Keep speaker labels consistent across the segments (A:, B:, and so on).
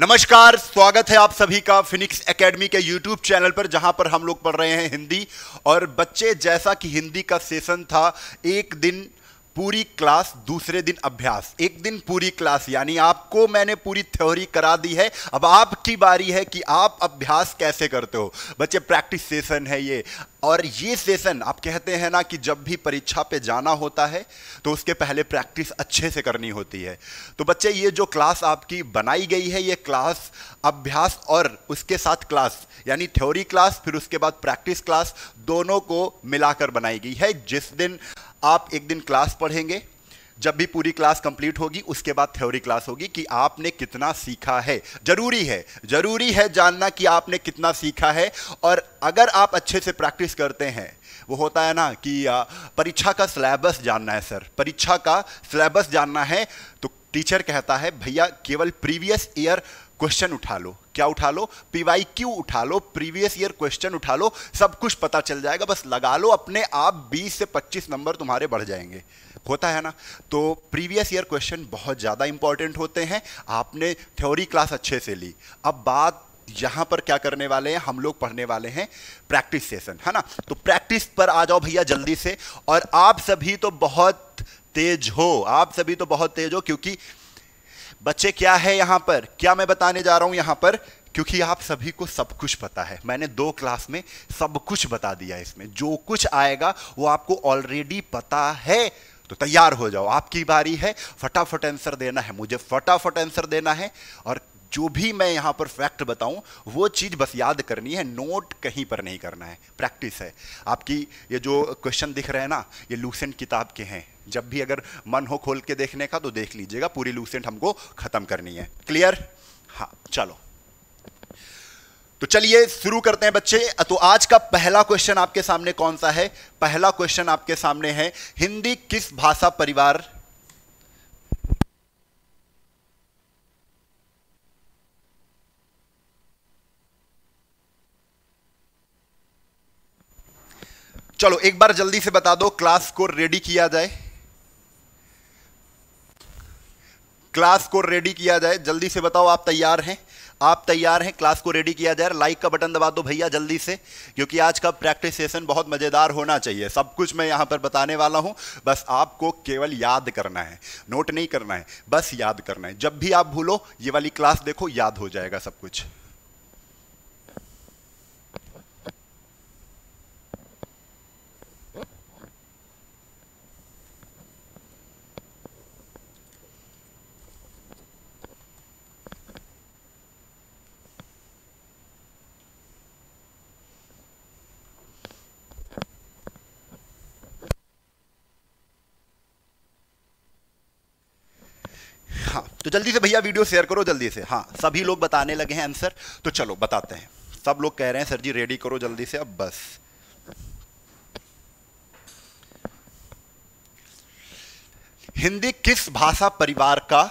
A: नमस्कार स्वागत है आप सभी का फिनिक्स एकेडमी के यूट्यूब चैनल पर जहां पर हम लोग पढ़ रहे हैं हिंदी और बच्चे जैसा कि हिंदी का सेशन था एक दिन पूरी क्लास दूसरे दिन अभ्यास एक दिन पूरी क्लास यानी आपको मैंने पूरी थ्योरी करा दी है अब आपकी बारी है कि आप अभ्यास कैसे करते हो बच्चे प्रैक्टिस सेशन है ये और ये सेशन आप कहते हैं ना कि जब भी परीक्षा पे जाना होता है तो उसके पहले प्रैक्टिस अच्छे से करनी होती है तो बच्चे ये जो क्लास आपकी बनाई गई है ये क्लास अभ्यास और उसके साथ क्लास यानी थ्योरी क्लास फिर उसके बाद प्रैक्टिस क्लास दोनों को मिलाकर बनाई गई है जिस दिन आप एक दिन क्लास पढ़ेंगे जब भी पूरी क्लास कंप्लीट होगी उसके बाद थ्योरी क्लास होगी कि आपने कितना सीखा है जरूरी है जरूरी है जानना कि आपने कितना सीखा है और अगर आप अच्छे से प्रैक्टिस करते हैं वो होता है ना कि परीक्षा का सिलेबस जानना है सर परीक्षा का सिलेबस जानना है तो टीचर कहता है भैया केवल प्रीवियस ईयर क्वेश्चन उठा लो क्या उठा लो पीवाई क्यू उठा लो प्रीवियस ईयर क्वेश्चन उठा लो सब कुछ पता चल जाएगा बस लगा लो अपने आप 20 से 25 नंबर तुम्हारे बढ़ जाएंगे होता है ना तो प्रीवियस ईयर क्वेश्चन बहुत ज़्यादा इंपॉर्टेंट होते हैं आपने थ्योरी क्लास अच्छे से ली अब बात यहाँ पर क्या करने वाले हैं हम लोग पढ़ने वाले हैं प्रैक्टिस सेशन है ना तो प्रैक्टिस पर आ जाओ भैया जल्दी से और आप सभी तो बहुत तेज हो आप सभी तो बहुत तेज हो क्योंकि बच्चे क्या है यहां पर क्या मैं बताने जा रहा हूं यहां पर क्योंकि आप सभी को सब कुछ पता है मैंने दो क्लास में सब कुछ बता दिया इसमें जो कुछ आएगा वो आपको ऑलरेडी पता है तो तैयार हो जाओ आपकी बारी है फटाफट आंसर देना है मुझे फटाफट आंसर देना है और जो भी मैं यहां पर फैक्ट बताऊं वो चीज़ बस याद करनी है नोट कहीं पर नहीं करना है प्रैक्टिस है आपकी ये जो क्वेश्चन दिख रहे हैं ना ये लूसेंट किताब के हैं जब भी अगर मन हो खोल के देखने का तो देख लीजिएगा पूरी लूसेंट हमको खत्म करनी है क्लियर हाँ चलो तो चलिए शुरू करते हैं बच्चे तो आज का पहला क्वेश्चन आपके सामने कौन सा है पहला क्वेश्चन आपके सामने है हिंदी किस भाषा परिवार चलो एक बार जल्दी से बता दो क्लास को रेडी किया जाए क्लास को रेडी किया जाए जल्दी से बताओ आप तैयार हैं आप तैयार हैं क्लास को रेडी किया जाए लाइक का बटन दबा दो भैया जल्दी से क्योंकि आज का प्रैक्टिस सेशन बहुत मज़ेदार होना चाहिए सब कुछ मैं यहाँ पर बताने वाला हूँ बस आपको केवल याद करना है नोट नहीं करना है बस याद करना है जब भी आप भूलो ये वाली क्लास देखो याद हो जाएगा सब कुछ हाँ तो जल्दी से भैया वीडियो शेयर करो जल्दी से हाँ सभी लोग बताने लगे हैं आंसर तो चलो बताते हैं सब लोग कह रहे हैं सर जी रेडी करो जल्दी से अब बस हिंदी किस भाषा परिवार का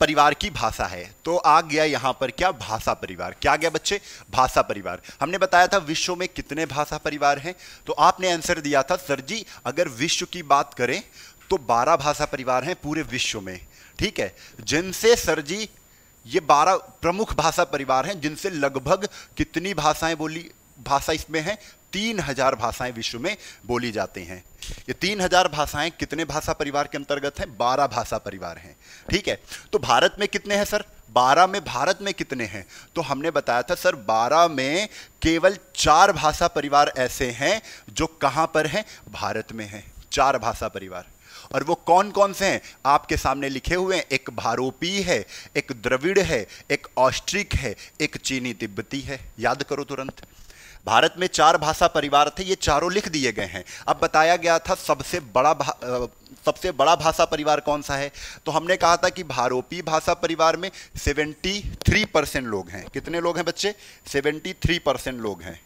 A: परिवार की भाषा है तो आ गया यहां पर क्या भाषा परिवार क्या गया बच्चे भाषा परिवार हमने बताया था विश्व में कितने भाषा परिवार हैं तो आपने आंसर दिया था सर जी अगर विश्व की बात करें तो 12 भाषा परिवार हैं पूरे विश्व में ठीक है जिनसे सरजी ये बारह प्रमुख भाषा परिवार हैं जिनसे लगभग कितनी भाषाएं बोली भाषा इसमें हैं तीन हजार भाषाएं विश्व में बोली जाती हैं ये तीन हजार भाषाएं कितने भाषा परिवार के अंतर्गत हैं बारह भाषा परिवार हैं ठीक है तो भारत में कितने हैं सर बारह में भारत में कितने हैं तो हमने बताया था सर बारह में केवल चार भाषा परिवार ऐसे हैं जो कहाँ पर हैं भारत में हैं चार भाषा परिवार और वो कौन कौन से हैं आपके सामने लिखे हुए हैं एक भारोपी है एक द्रविड़ है एक ऑस्ट्रिक है एक चीनी तिब्बती है याद करो तुरंत भारत में चार भाषा परिवार थे ये चारों लिख दिए गए हैं अब बताया गया था सबसे बड़ा सबसे बड़ा भाषा परिवार कौन सा है तो हमने कहा था कि भारोपी भाषा परिवार में 73 परसेंट लोग हैं कितने लोग हैं बच्चे 73 परसेंट लोग हैं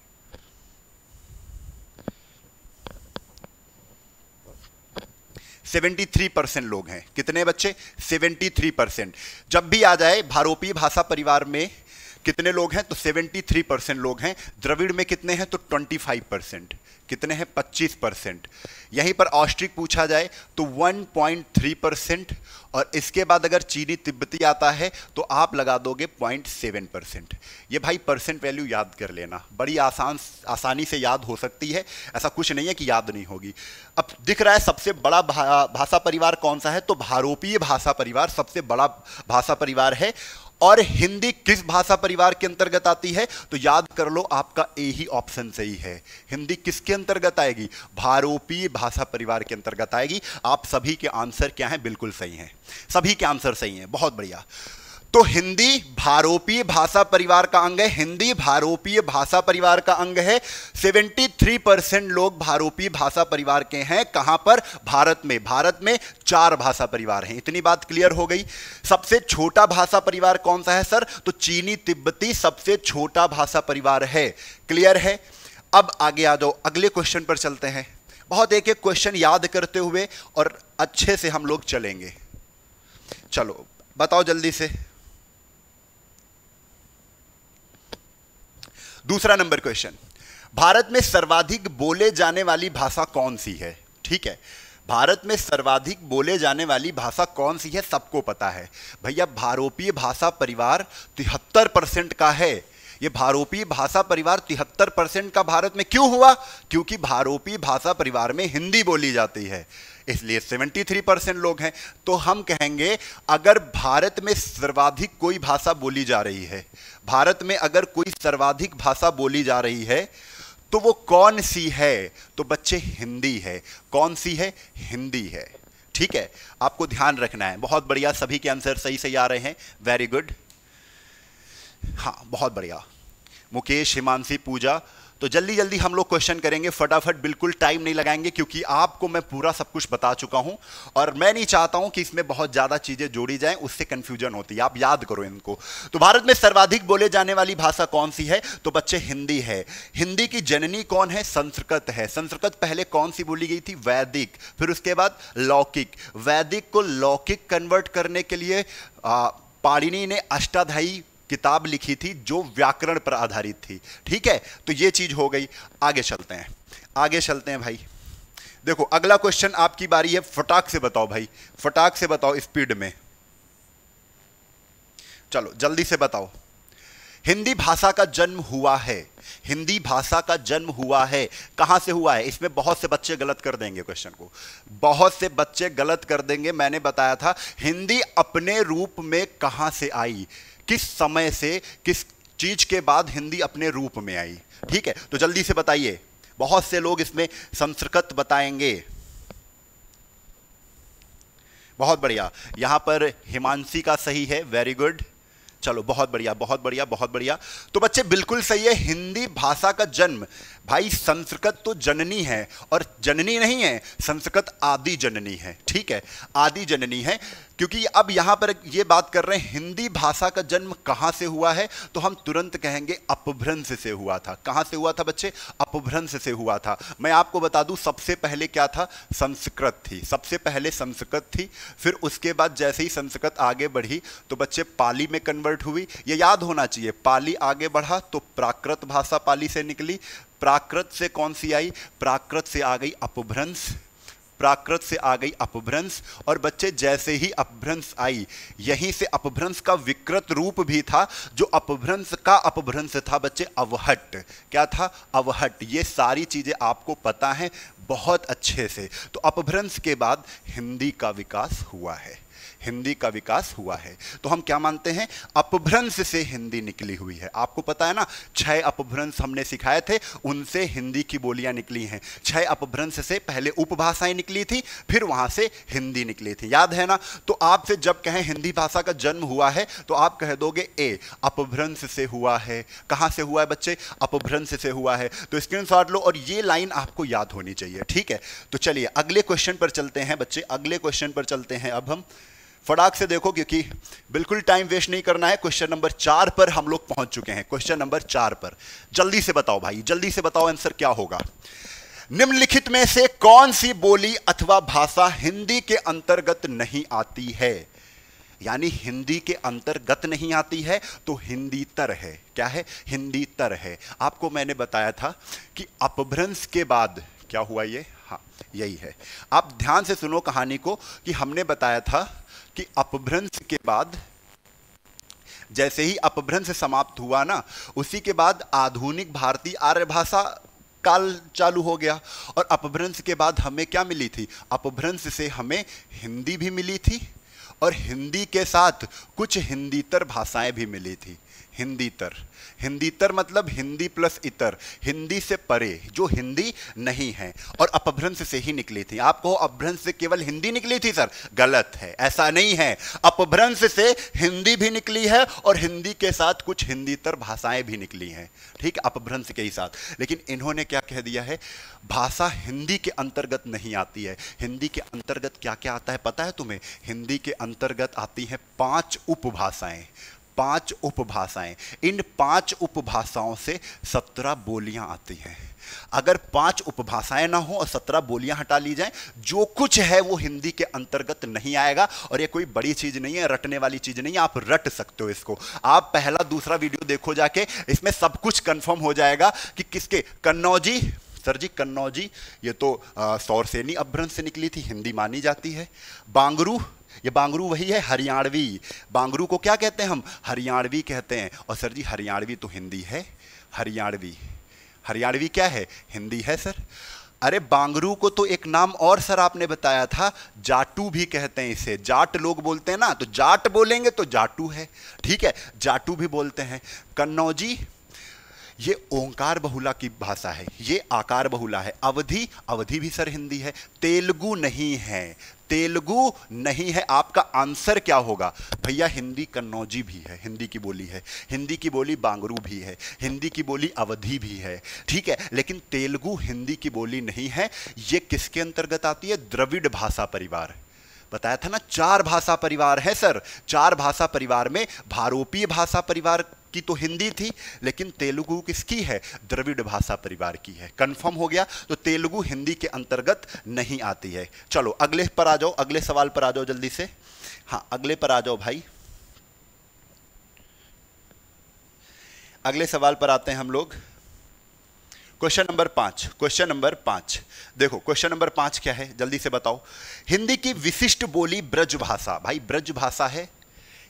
A: 73 परसेंट लोग हैं कितने बच्चे 73 परसेंट जब भी आ जाए भारोपीय भाषा परिवार में कितने लोग हैं तो 73 परसेंट लोग हैं द्रविड़ में कितने हैं तो 25 परसेंट कितने हैं 25 परसेंट यहीं पर ऑस्ट्रिक पूछा जाए तो 1.3 परसेंट और इसके बाद अगर चीनी तिब्बती आता है तो आप लगा दोगे 0.7 परसेंट ये भाई परसेंट वैल्यू याद कर लेना बड़ी आसान आसानी से याद हो सकती है ऐसा कुछ नहीं है कि याद नहीं होगी अब दिख रहा है सबसे बड़ा भा, भाषा परिवार कौन सा है तो भारोपीय भाषा परिवार सबसे बड़ा भाषा परिवार है और हिंदी किस भाषा परिवार के अंतर्गत आती है तो याद कर लो आपका ए ही ऑप्शन सही है हिंदी किसके अंतर्गत आएगी भारोपीय भाषा परिवार के अंतर्गत आएगी आप सभी के आंसर क्या है बिल्कुल सही हैं सभी के आंसर सही हैं बहुत बढ़िया तो हिंदी भारोपीय भाषा परिवार का अंग है हिंदी भारोपीय भाषा परिवार का अंग है 73 परसेंट लोग भारोपीय भाषा परिवार के हैं कहां पर भारत में भारत में चार भाषा परिवार हैं इतनी बात क्लियर हो गई सबसे छोटा भाषा परिवार कौन सा है सर तो चीनी तिब्बती सबसे छोटा भाषा परिवार है क्लियर है अब आगे आ जाओ अगले क्वेश्चन पर चलते हैं बहुत एक एक क्वेश्चन याद करते हुए और अच्छे से हम लोग चलेंगे चलो बताओ जल्दी से दूसरा नंबर क्वेश्चन भारत में सर्वाधिक बोले जाने वाली भाषा कौन सी है ठीक है भारत में सर्वाधिक बोले जाने वाली भाषा कौन सी है सबको पता है भैया भारोपीय भाषा परिवार तिहत्तर परसेंट का है ये भारोपी भाषा परिवार तिहत्तर परसेंट का भारत में क्यों हुआ क्योंकि भारोपी भाषा परिवार में हिंदी बोली जाती है इसलिए 73 परसेंट लोग हैं तो हम कहेंगे अगर भारत में सर्वाधिक कोई भाषा बोली जा रही है भारत में अगर कोई सर्वाधिक भाषा बोली जा रही है तो वो कौन सी है तो बच्चे हिंदी है कौन सी है हिंदी है ठीक है आपको ध्यान रखना है बहुत बढ़िया सभी के आंसर सही सही आ रहे हैं वेरी गुड हाँ बहुत बढ़िया मुकेश हिमांशी पूजा तो जल्दी जल्दी हम लोग क्वेश्चन करेंगे फटाफट बिल्कुल टाइम नहीं लगाएंगे क्योंकि आपको मैं पूरा सब कुछ बता चुका हूं और मैं नहीं चाहता हूं कि इसमें बहुत ज़्यादा चीज़ें जोड़ी जाएं उससे कंफ्यूजन होती है आप याद करो इनको तो भारत में सर्वाधिक बोले जाने वाली भाषा कौन सी है तो बच्चे हिंदी है हिंदी की जननी कौन है संस्कृत है संस्कृत पहले कौन सी बोली गई थी वैदिक फिर उसके बाद लौकिक वैदिक को लौकिक कन्वर्ट करने के लिए आ, ने अष्टाध्यायी किताब लिखी थी जो व्याकरण पर आधारित थी ठीक है तो ये चीज हो गई आगे चलते हैं आगे चलते हैं भाई देखो अगला क्वेश्चन आपकी बारी है फटाक से बताओ भाई फटाक से बताओ स्पीड में चलो जल्दी से बताओ हिंदी भाषा का जन्म हुआ है हिंदी भाषा का जन्म हुआ है कहां से हुआ है इसमें बहुत से बच्चे गलत कर देंगे क्वेश्चन को बहुत से बच्चे गलत कर देंगे मैंने बताया था हिंदी अपने रूप में कहां से आई किस समय से किस चीज के बाद हिंदी अपने रूप में आई ठीक है तो जल्दी से बताइए बहुत से लोग इसमें संस्कृत बताएंगे बहुत बढ़िया यहां पर हिमांशी का सही है वेरी गुड चलो बहुत बढ़िया बहुत बढ़िया बहुत बढ़िया तो बच्चे बिल्कुल सही है हिंदी भाषा का जन्म भाई संस्कृत तो जननी है और जननी नहीं है संस्कृत आदि जननी है ठीक है आदि जननी है क्योंकि अब यहाँ पर ये बात कर रहे हैं हिंदी भाषा का जन्म कहाँ से हुआ है तो हम तुरंत कहेंगे अपभ्रंश से हुआ था कहाँ से हुआ था बच्चे अपभ्रंश से हुआ था मैं आपको बता दूँ सबसे पहले क्या था संस्कृत थी सबसे पहले संस्कृत थी फिर उसके बाद जैसे ही संस्कृत आगे बढ़ी तो बच्चे पाली में कन्वर्ट हुई ये याद होना चाहिए पाली आगे बढ़ा तो प्राकृत भाषा पाली से निकली प्राकृत से कौन सी आई प्राकृत से आ गई अपभ्रंश प्राकृत से आ गई अपभ्रंश और बच्चे जैसे ही अपभ्रंश आई यहीं से अपभ्रंश का विकृत रूप भी था जो अपभ्रंश का अपभ्रंश था बच्चे अवहट क्या था अवहट ये सारी चीज़ें आपको पता हैं बहुत अच्छे से तो अपभ्रंश के बाद हिंदी का विकास हुआ है हिंदी का विकास हुआ है तो हम क्या मानते हैं अपभ्रंश से हिंदी निकली हुई है आपको पता है ना छह अपभ्रंश हमने सिखाए थे उनसे हिंदी की बोलियां निकली हैं छह अपभ्रंश से पहले उपभाषाएं निकली थी फिर वहां से हिंदी निकली थी याद है ना तो आपसे जब कहें हिंदी भाषा का जन्म हुआ है तो आप कह दोगे ए अपभ्रंश से हुआ है कहां से हुआ है बच्चे अपभ्रंश से हुआ है तो स्क्रीन लो और ये लाइन आपको याद होनी चाहिए ठीक है तो चलिए अगले क्वेश्चन पर चलते हैं बच्चे अगले क्वेश्चन पर चलते हैं अब हम फटाक से देखो क्योंकि बिल्कुल टाइम वेस्ट नहीं करना है क्वेश्चन नंबर चार पर हम लोग पहुंच चुके हैं क्वेश्चन नंबर चार पर जल्दी से बताओ भाई जल्दी से बताओ आंसर क्या होगा निम्नलिखित में से कौन सी बोली अथवा भाषा हिंदी के अंतर्गत नहीं आती है यानी हिंदी के अंतर्गत नहीं आती है तो हिंदी तर है क्या है हिंदी तर है आपको मैंने बताया था कि अपभ्रंश के बाद क्या हुआ ये हाँ यही है आप ध्यान से सुनो कहानी को कि हमने बताया था कि अपभ्रंश के बाद जैसे ही अपभ्रंश समाप्त हुआ ना उसी के बाद आधुनिक भारतीय आर्य भाषा काल चालू हो गया और अपभ्रंश के बाद हमें क्या मिली थी अपभ्रंश से हमें हिंदी भी मिली थी और हिंदी के साथ कुछ हिंदीतर भाषाएं भी मिली थी हिंदी तर हिंदी तर मतलब हिंदी प्लस इतर हिंदी से परे जो हिंदी नहीं है और अपभ्रंश से ही निकली थी कहो अपभ्रंश से केवल हिंदी निकली थी सर गलत है ऐसा नहीं है अपभ्रंश से हिंदी भी निकली है और हिंदी के साथ कुछ हिंदी तर भाषाएं भी निकली हैं ठीक अपभ्रंश के ही साथ लेकिन इन्होंने क्या कह दिया है भाषा हिंदी के अंतर्गत नहीं आती है हिंदी के अंतर्गत क्या क्या आता है पता है तुम्हें हिंदी के अंतर्गत आती है पांच उपभाषाएं पांच उपभाषाएं इन पांच उपभाषाओं से सत्रह बोलियां आती हैं अगर पांच उपभाषाएं ना हो और सत्रह बोलियां हटा ली जाएं जो कुछ है वो हिंदी के अंतर्गत नहीं आएगा और ये कोई बड़ी चीज नहीं है रटने वाली चीज नहीं है आप रट सकते हो इसको आप पहला दूसरा वीडियो देखो जाके इसमें सब कुछ कंफर्म हो जाएगा कि किसके कन्नौजी सर जी कन्नौजी ये तो सौरसेनी अभ्रंश से निकली थी हिंदी मानी जाती है बांगरू ये बांगरू वही है हरियाणवी बांगरू को क्या कहते हैं हम हरियाणवी कहते हैं और सर जी हरियाणवी तो हिंदी है हरियाणवी हरियाणवी क्या है हिंदी है सर अरे बांगरू को तो एक नाम और सर आपने बताया था जाटू भी कहते हैं इसे जाट लोग बोलते हैं ना तो जाट बोलेंगे तो जाटू है ठीक है जाटू भी बोलते हैं कन्नौजी ये ओंकार बहुला की भाषा है ये आकार बहुला है अवधि अवधि भी सर हिंदी है तेलुगु नहीं है तेलुगु नहीं है आपका आंसर क्या होगा भैया हिंदी कन्नौजी भी है हिंदी की बोली है हिंदी की बोली बांगरू भी है हिंदी की बोली अवधि भी है ठीक है लेकिन तेलुगु हिंदी की बोली नहीं है ये किसके अंतर्गत आती है द्रविड़ भाषा परिवार बताया था ना चार भाषा परिवार है सर चार भाषा परिवार में भारोपीय भाषा परिवार की तो हिंदी थी लेकिन तेलुगु किसकी है द्रविड़ भाषा परिवार की है कंफर्म हो गया तो तेलुगु हिंदी के अंतर्गत नहीं आती है चलो अगले पर आ जाओ अगले सवाल पर आ जाओ जल्दी से हाँ अगले पर आ जाओ भाई अगले सवाल पर आते हैं हम लोग क्वेश्चन नंबर पांच क्वेश्चन नंबर पांच देखो क्वेश्चन नंबर पांच क्या है जल्दी से बताओ हिंदी की विशिष्ट बोली ब्रज भाषा भाई ब्रज भाषा है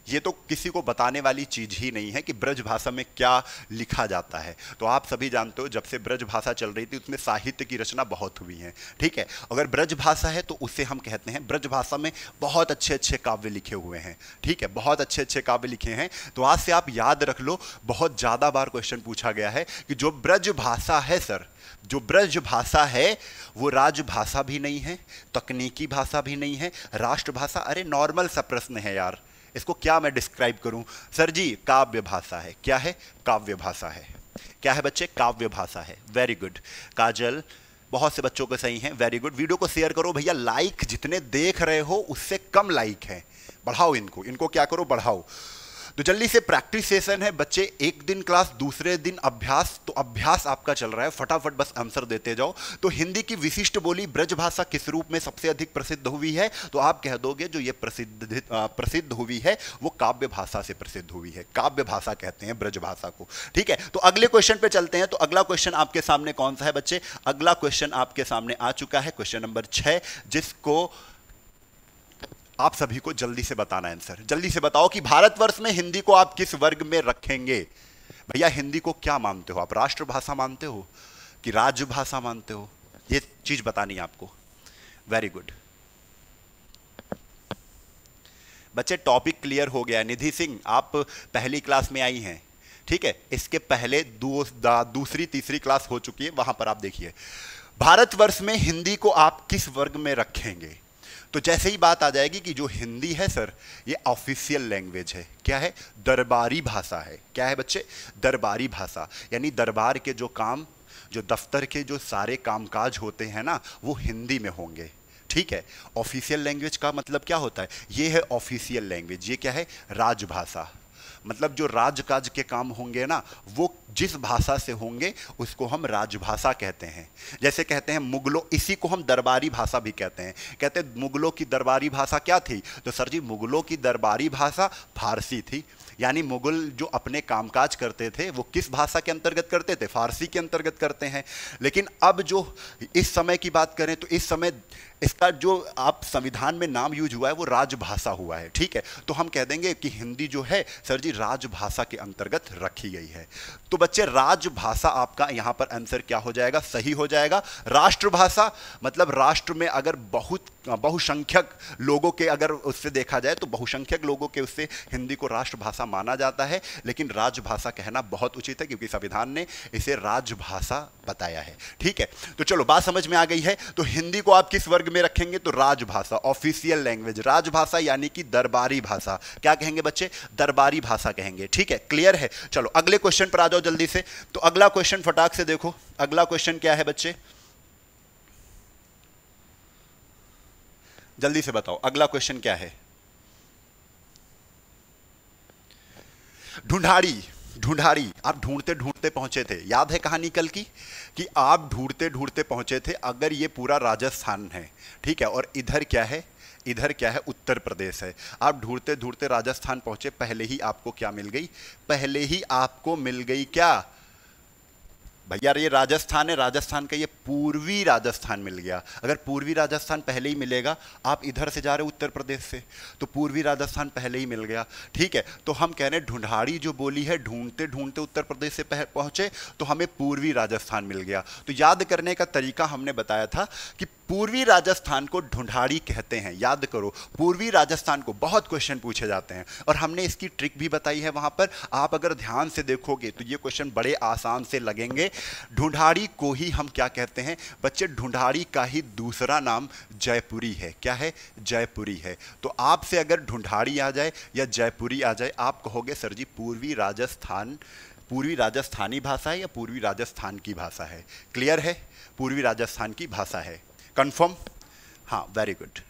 A: ये तो किसी को बताने वाली चीज़ ही नहीं है कि ब्रज भाषा में क्या लिखा जाता है तो आप सभी जानते हो जब से ब्रज भाषा चल रही थी उसमें साहित्य की रचना बहुत हुई है ठीक है अगर ब्रज भाषा है तो उसे हम कहते हैं ब्रज भाषा में बहुत अच्छे अच्छे काव्य लिखे हुए हैं ठीक है बहुत अच्छे अच्छे काव्य लिखे हैं तो आज से आप याद रख लो बहुत ज़्यादा बार क्वेश्चन पूछा गया है कि जो ब्रज भाषा है सर जो ब्रज भाषा है वो राजभाषा भी नहीं है तकनीकी भाषा भी नहीं है राष्ट्रभाषा अरे नॉर्मल सा प्रश्न है यार इसको क्या मैं डिस्क्राइब करूं सर जी काव्य भाषा है क्या है काव्य भाषा है क्या है बच्चे काव्य भाषा है वेरी गुड काजल बहुत से बच्चों के सही हैं वेरी गुड वीडियो को शेयर करो भैया लाइक जितने देख रहे हो उससे कम लाइक है बढ़ाओ इनको इनको क्या करो बढ़ाओ तो जल्दी से प्रैक्टिस सेशन है बच्चे एक दिन क्लास दूसरे दिन अभ्यास तो अभ्यास आपका चल रहा है फटाफट बस आंसर देते जाओ तो हिंदी की विशिष्ट बोली ब्रजभाषा किस रूप में सबसे अधिक प्रसिद्ध हुई है तो आप कह दोगे जो ये प्रसिद्ध प्रसिद्ध हुई है वो काव्य भाषा से प्रसिद्ध हुई है काव्य भाषा कहते हैं ब्रजभाषा को ठीक है तो अगले क्वेश्चन पे चलते हैं तो अगला क्वेश्चन आपके सामने कौन सा है बच्चे अगला क्वेश्चन आपके सामने आ चुका है क्वेश्चन नंबर छह जिसको आप सभी को जल्दी से बताना आंसर जल्दी से बताओ कि भारतवर्ष में हिंदी को आप किस वर्ग में रखेंगे भैया हिंदी को क्या मानते हो आप राष्ट्रभाषा मानते हो कि राजभाषा मानते हो ये चीज बतानी है आपको वेरी गुड बच्चे टॉपिक क्लियर हो गया निधि सिंह आप पहली क्लास में आई हैं ठीक है इसके पहले दूसरी तीसरी क्लास हो चुकी है वहां पर आप देखिए भारतवर्ष में हिंदी को आप किस वर्ग में रखेंगे तो जैसे ही बात आ जाएगी कि जो हिंदी है सर ये ऑफिशियल लैंग्वेज है क्या है दरबारी भाषा है क्या है बच्चे दरबारी भाषा यानी दरबार के जो काम जो दफ्तर के जो सारे कामकाज होते हैं ना वो हिंदी में होंगे ठीक है ऑफिशियल लैंग्वेज का मतलब क्या होता है ये है ऑफिशियल लैंग्वेज ये क्या है राजभाषा मतलब जो राजकाज के काम होंगे ना वो जिस भाषा से होंगे उसको हम राजभाषा कहते हैं जैसे कहते हैं मुगलों इसी को हम दरबारी भाषा भी कहते हैं कहते हैं मुगलों की दरबारी भाषा क्या थी तो सर जी मुगलों की दरबारी भाषा फारसी थी यानी मुगल जो अपने कामकाज करते थे वो किस भाषा के अंतर्गत करते थे फारसी के अंतर्गत करते हैं लेकिन अब जो इस समय की बात करें तो इस समय इसका जो आप संविधान में नाम यूज हुआ है वो राजभाषा हुआ है ठीक है तो हम कह देंगे कि हिंदी जो है सर जी राजभाषा के अंतर्गत रखी गई है तो बच्चे राजभाषा आपका यहाँ पर आंसर क्या हो जाएगा सही हो जाएगा राष्ट्रभाषा मतलब राष्ट्र में अगर बहुत बहुसंख्यक लोगों के अगर उससे देखा जाए तो बहुसंख्यक लोगों के उससे हिंदी को राष्ट्रभाषा माना जाता है लेकिन राजभाषा कहना बहुत उचित है क्योंकि संविधान ने इसे राजभाषा बताया है ठीक है तो चलो बात समझ में आ गई है तो हिंदी को आप किस वर्ग में रखेंगे तो राजभाषा ऑफिशियल लैंग्वेज राजभाषा यानी कि दरबारी भाषा क्या कहेंगे बच्चे दरबारी भाषा कहेंगे ठीक है क्लियर है चलो अगले क्वेश्चन पर आ जाओ जल्दी से तो अगला क्वेश्चन फटाक से देखो अगला क्वेश्चन क्या है बच्चे जल्दी से बताओ अगला क्वेश्चन क्या है ढूंढारी ढूंढारी आप ढूंढते ढूंढते पहुंचे थे याद है कहानी कल की कि आप ढूंढते ढूंढते पहुंचे थे अगर ये पूरा राजस्थान है ठीक है और इधर क्या है इधर क्या है उत्तर प्रदेश है आप ढूंढते ढूंढते राजस्थान पहुंचे पहले ही आपको क्या मिल गई पहले ही आपको मिल गई क्या भैया ये राजस्थान है राजस्थान का ये पूर्वी राजस्थान मिल गया अगर पूर्वी राजस्थान पहले ही मिलेगा आप इधर से जा रहे उत्तर प्रदेश से तो पूर्वी राजस्थान पहले ही मिल गया ठीक है तो हम कह रहे हैं ढूंढाड़ी जो बोली है ढूंढते ढूंढते उत्तर प्रदेश से पहुंचे तो हमें पूर्वी राजस्थान मिल गया तो याद करने का तरीका हमने बताया था कि पूर्वी राजस्थान को ढूंढाड़ी कहते हैं याद करो पूर्वी राजस्थान को बहुत क्वेश्चन पूछे जाते हैं और हमने इसकी ट्रिक भी बताई है वहां पर आप अगर ध्यान से देखोगे तो ये क्वेश्चन बड़े आसान से लगेंगे ढूंढाड़ी को ही हम क्या कहते हैं बच्चे ढूंढाड़ी का ही दूसरा नाम जयपुरी है क्या है जयपुरी है तो आपसे अगर ढूंढाड़ी आ जाए या जयपुरी आ जाए आप कहोगे सर जी पूर्वी राजस्थान पूर्वी राजस्थानी भाषा है या पूर्वी राजस्थान की भाषा है क्लियर है पूर्वी राजस्थान की भाषा है कन्फर्म हाँ वेरी गुड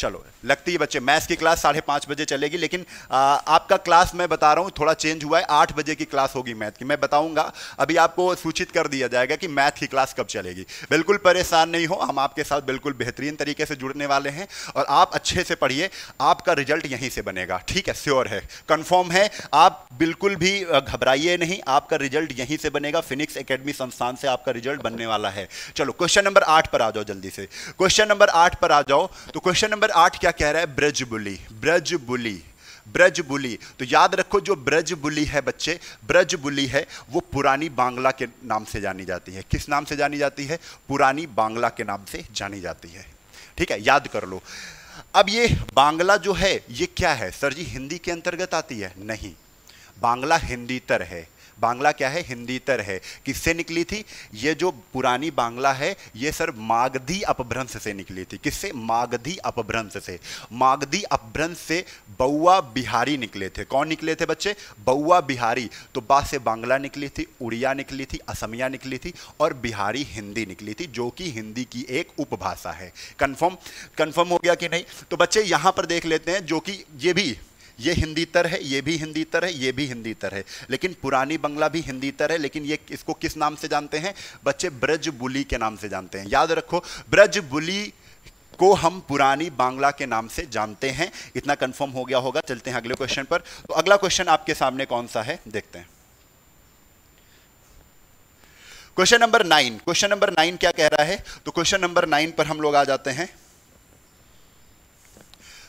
A: चलो लगती है बच्चे मैथ्स की क्लास साढ़े पाँच बजे चलेगी लेकिन आ, आपका क्लास मैं बता रहा हूँ थोड़ा चेंज हुआ है आठ बजे की क्लास होगी मैथ की मैं बताऊंगा अभी आपको सूचित कर दिया जाएगा कि मैथ की क्लास कब चलेगी बिल्कुल परेशान नहीं हो हम आपके साथ बिल्कुल बेहतरीन तरीके से जुड़ने वाले हैं और आप अच्छे से पढ़िए आपका रिजल्ट यहीं से बनेगा ठीक है श्योर है कन्फर्म है आप बिल्कुल भी घबराइए नहीं आपका रिजल्ट यहीं से बनेगा फिनिक्स अकेडमी संस्थान से आपका रिजल्ट बनने वाला है चलो क्वेश्चन नंबर आठ पर आ जाओ जल्दी से क्वेश्चन नंबर आठ पर आ जाओ तो क्वेश्चन नंबर नंबर आठ क्या कह रहा है ब्रज बुली ब्रज बुली ब्रज बुली तो याद रखो जो ब्रज बुली है बच्चे ब्रज बुली है वो पुरानी बांग्ला के नाम से जानी जाती है किस नाम से जानी जाती है पुरानी बांग्ला के नाम से जानी जाती है ठीक है याद कर लो अब ये बांग्ला जो है ये क्या है सर जी हिंदी के अंतर्गत आती है नहीं बांग्ला हिंदी तर है बांग्ला क्या है हिंदीतर है किससे निकली थी ये जो पुरानी बांग्ला है ये सर मागधी अपभ्रंश से निकली थी किससे मागधी अपभ्रंश से मागधी अपभ्रंश से बउआ बिहारी निकले थे कौन निकले थे बच्चे बउआ बिहारी तो बा से बांग्ला निकली थी उड़िया निकली थी असमिया निकली थी और बिहारी हिंदी निकली थी जो कि हिंदी की एक उपभाषा है कन्फर्म कन्फर्म हो गया कि नहीं तो बच्चे यहाँ पर देख लेते हैं जो कि ये भी ये हिंदी तर है ये भी हिंदी तर है ये भी हिंदी तर है लेकिन पुरानी बंगला भी हिंदी तर है लेकिन ये इसको किस नाम से जानते हैं बच्चे ब्रज बुली के नाम से जानते हैं याद रखो ब्रज बुली को हम पुरानी बांग्ला के नाम से जानते हैं इतना कंफर्म हो गया होगा चलते हैं अगले क्वेश्चन पर तो अगला क्वेश्चन आपके सामने कौन सा है देखते हैं question number nine question number nine क्या कह रहा है तो क्वेश्चन नंबर नाइन पर हम लोग आ जाते हैं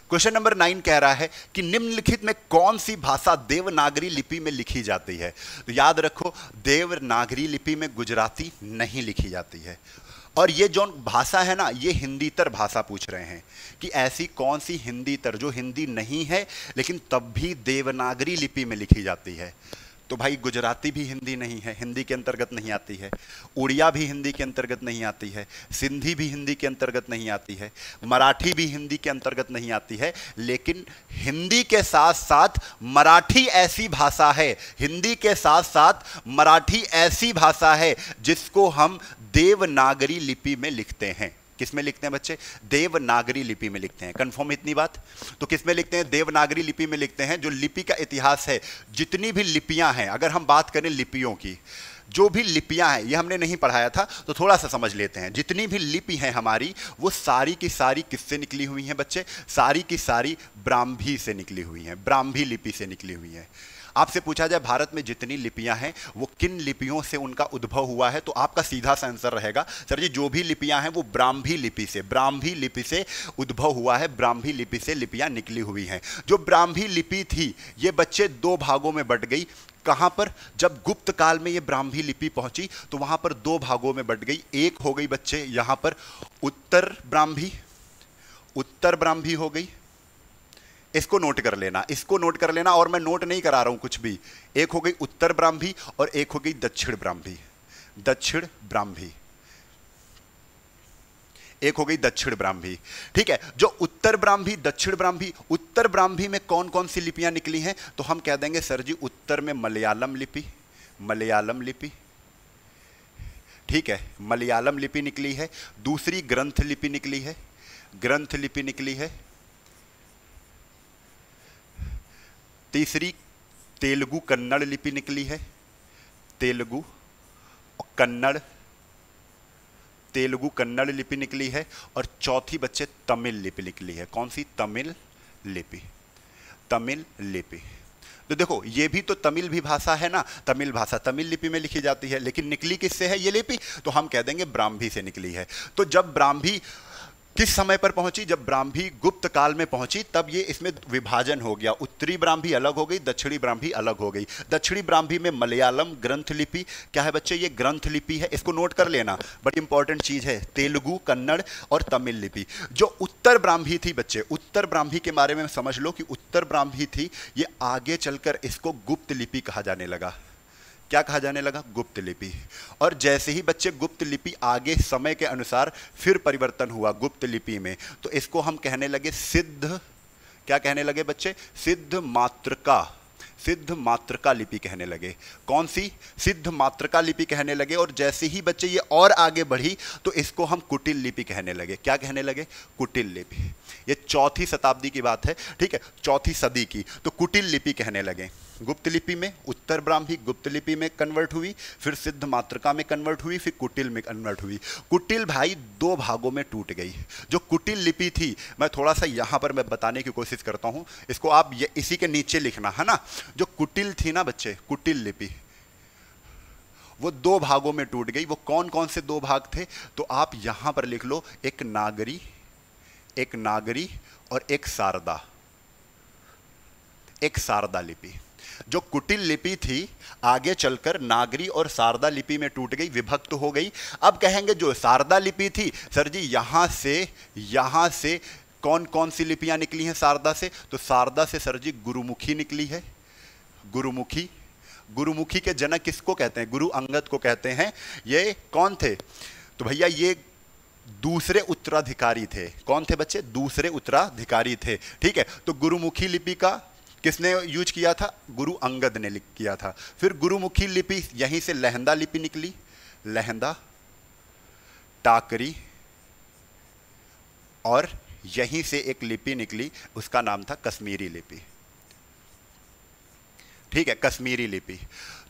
A: क्वेश्चन नंबर नाइन कह रहा है कि निम्नलिखित में कौन सी भाषा देवनागरी लिपि में लिखी जाती है तो याद रखो देवनागरी लिपि में गुजराती नहीं लिखी जाती है और ये जो भाषा है ना ये हिंदी तर भाषा पूछ रहे हैं कि ऐसी कौन सी हिंदी तर जो हिंदी नहीं है लेकिन तब भी देवनागरी लिपि में लिखी जाती है तो भाई गुजराती भी हिंदी नहीं है हिंदी के अंतर्गत नहीं आती है उड़िया भी हिंदी के अंतर्गत नहीं आती है सिंधी भी हिंदी के अंतर्गत नहीं आती है मराठी भी हिंदी के अंतर्गत नहीं आती है लेकिन हिंदी के साथ साथ मराठी ऐसी भाषा है हिंदी के साथ साथ मराठी ऐसी भाषा है जिसको हम देवनागरी लिपि में लिखते हैं किस में लिखते हैं बच्चे देवनागरी लिपि में लिखते हैं कन्फर्म इतनी बात तो किस में लिखते हैं देवनागरी लिपि में लिखते हैं जो लिपि का इतिहास है जितनी भी लिपियां हैं अगर हम बात करें लिपियों की जो भी लिपियां हैं ये हमने नहीं पढ़ाया था तो थोड़ा सा समझ लेते हैं जितनी भी लिपि हैं हमारी वो सारी की सारी किससे निकली हुई हैं बच्चे सारी की सारी ब्राह्मी से निकली हुई हैं ब्राह्मी लिपि से निकली हुई हैं आपसे पूछा जाए भारत में जितनी लिपियां हैं वो किन लिपियों से उनका उद्भव हुआ है तो आपका सीधा सा आंसर रहेगा सर जी जो भी लिपियां हैं वो ब्राह्मी लिपि से ब्राह्मी लिपि से उद्भव हुआ है ब्राह्मी लिपि से लिपियां निकली हुई हैं जो ब्राह्मी लिपि थी ये बच्चे दो भागों में बट गई कहाँ पर जब गुप्त काल में ये ब्राह्मी लिपि पहुंची तो वहां पर दो भागों में बट गई एक हो गई बच्चे यहाँ पर उत्तर ब्राह्मी उत्तर ब्राह्मी हो गई इसको नोट कर लेना इसको नोट कर लेना और मैं नोट नहीं करा रहा हूँ कुछ भी एक हो गई उत्तर ब्राह्मी और एक हो गई दक्षिण ब्राह्मी दक्षिण ब्राह्मी एक हो गई दक्षिण ब्राह्मी ठीक है जो उत्तर ब्राह्मी दक्षिण ब्राह्मी उत्तर ब्राह्मी में कौन कौन सी लिपियां निकली हैं तो हम कह देंगे सर जी उत्तर में मलयालम लिपि मलयालम लिपि ठीक है मलयालम लिपि निकली है दूसरी ग्रंथ लिपि निकली है ग्रंथ लिपि निकली है तीसरी तेलुगु कन्नड़ लिपि निकली है तेलुगु कन्नड़ तेलुगु कन्नड़ लिपि निकली है और चौथी बच्चे तमिल लिपि निकली है कौन सी तमिल लिपि तमिल लिपि तो देखो ये भी तो तमिल भी भाषा है ना तमिल भाषा तमिल लिपि में लिखी जाती है लेकिन निकली किससे है ये लिपि तो हम कह देंगे ब्राह्मी से निकली है तो जब ब्राह्मी किस समय पर पहुंची जब ब्राह्मी गुप्त काल में पहुंची तब ये इसमें विभाजन हो गया उत्तरी ब्राह्मी अलग हो गई दक्षिणी ब्राह्मी अलग हो गई दक्षिणी ब्राह्मी में मलयालम ग्रंथ लिपि क्या है बच्चे ये ग्रंथ लिपि है इसको नोट कर लेना बड़ी इंपॉर्टेंट चीज है तेलुगु कन्नड़ और तमिल लिपि जो उत्तर ब्राह्मी थी बच्चे उत्तर ब्राह्मी के बारे में समझ लो कि उत्तर ब्राह्मी थी ये आगे चलकर इसको गुप्त लिपि कहा जाने लगा क्या कहा जाने लगा गुप्त लिपि और जैसे ही बच्चे गुप्त लिपि आगे समय के अनुसार फिर परिवर्तन हुआ गुप्त लिपि में तो इसको हम कहने लगे सिद्ध क्या कहने लगे बच्चे सिद्ध मातृका सिद्ध मातृका लिपि कहने लगे कौन सी सिद्ध मातृका लिपि कहने लगे और जैसे ही बच्चे ये और आगे बढ़ी तो इसको हम कुटिल लिपि कहने लगे क्या कहने लगे कुटिल लिपि ये चौथी शताब्दी की बात है ठीक है चौथी सदी की तो कुटिल लिपि कहने लगे गुप्त लिपि में उत्तर ब्राह्मी गुप्त लिपि में कन्वर्ट हुई फिर सिद्ध मात्रका में कन्वर्ट हुई फिर कुटिल में कन्वर्ट हुई कुटिल भाई दो भागों में टूट गई जो कुटिल लिपि थी मैं थोड़ा सा यहाँ पर मैं बताने की कोशिश करता हूँ इसको आप ये इसी के नीचे लिखना है ना जो कुटिल थी ना बच्चे कुटिल लिपि वो दो भागों में टूट गई वो कौन कौन से दो भाग थे तो आप यहाँ पर लिख लो एक नागरी एक नागरी और एक शारदा एक शारदा लिपि जो कुटिल लिपि थी आगे चलकर नागरी और शारदा लिपि में टूट गई विभक्त हो गई अब कहेंगे जो शारदा लिपि थी सर जी यहां से यहां से कौन कौन सी लिपियां निकली हैं शारदा से तो शारदा से सर जी गुरुमुखी निकली है गुरुमुखी गुरुमुखी के जनक किसको कहते हैं गुरु अंगद को कहते हैं ये कौन थे तो भैया ये दूसरे उत्तराधिकारी थे कौन थे बच्चे दूसरे उत्तराधिकारी थे ठीक है तो गुरुमुखी लिपि का किसने यूज किया था गुरु अंगद ने लिख किया था फिर गुरुमुखी लिपि यहीं से लहंदा लिपि निकली लहंदा टाकरी और यहीं से एक लिपि निकली उसका नाम था कश्मीरी लिपि ठीक है कश्मीरी लिपि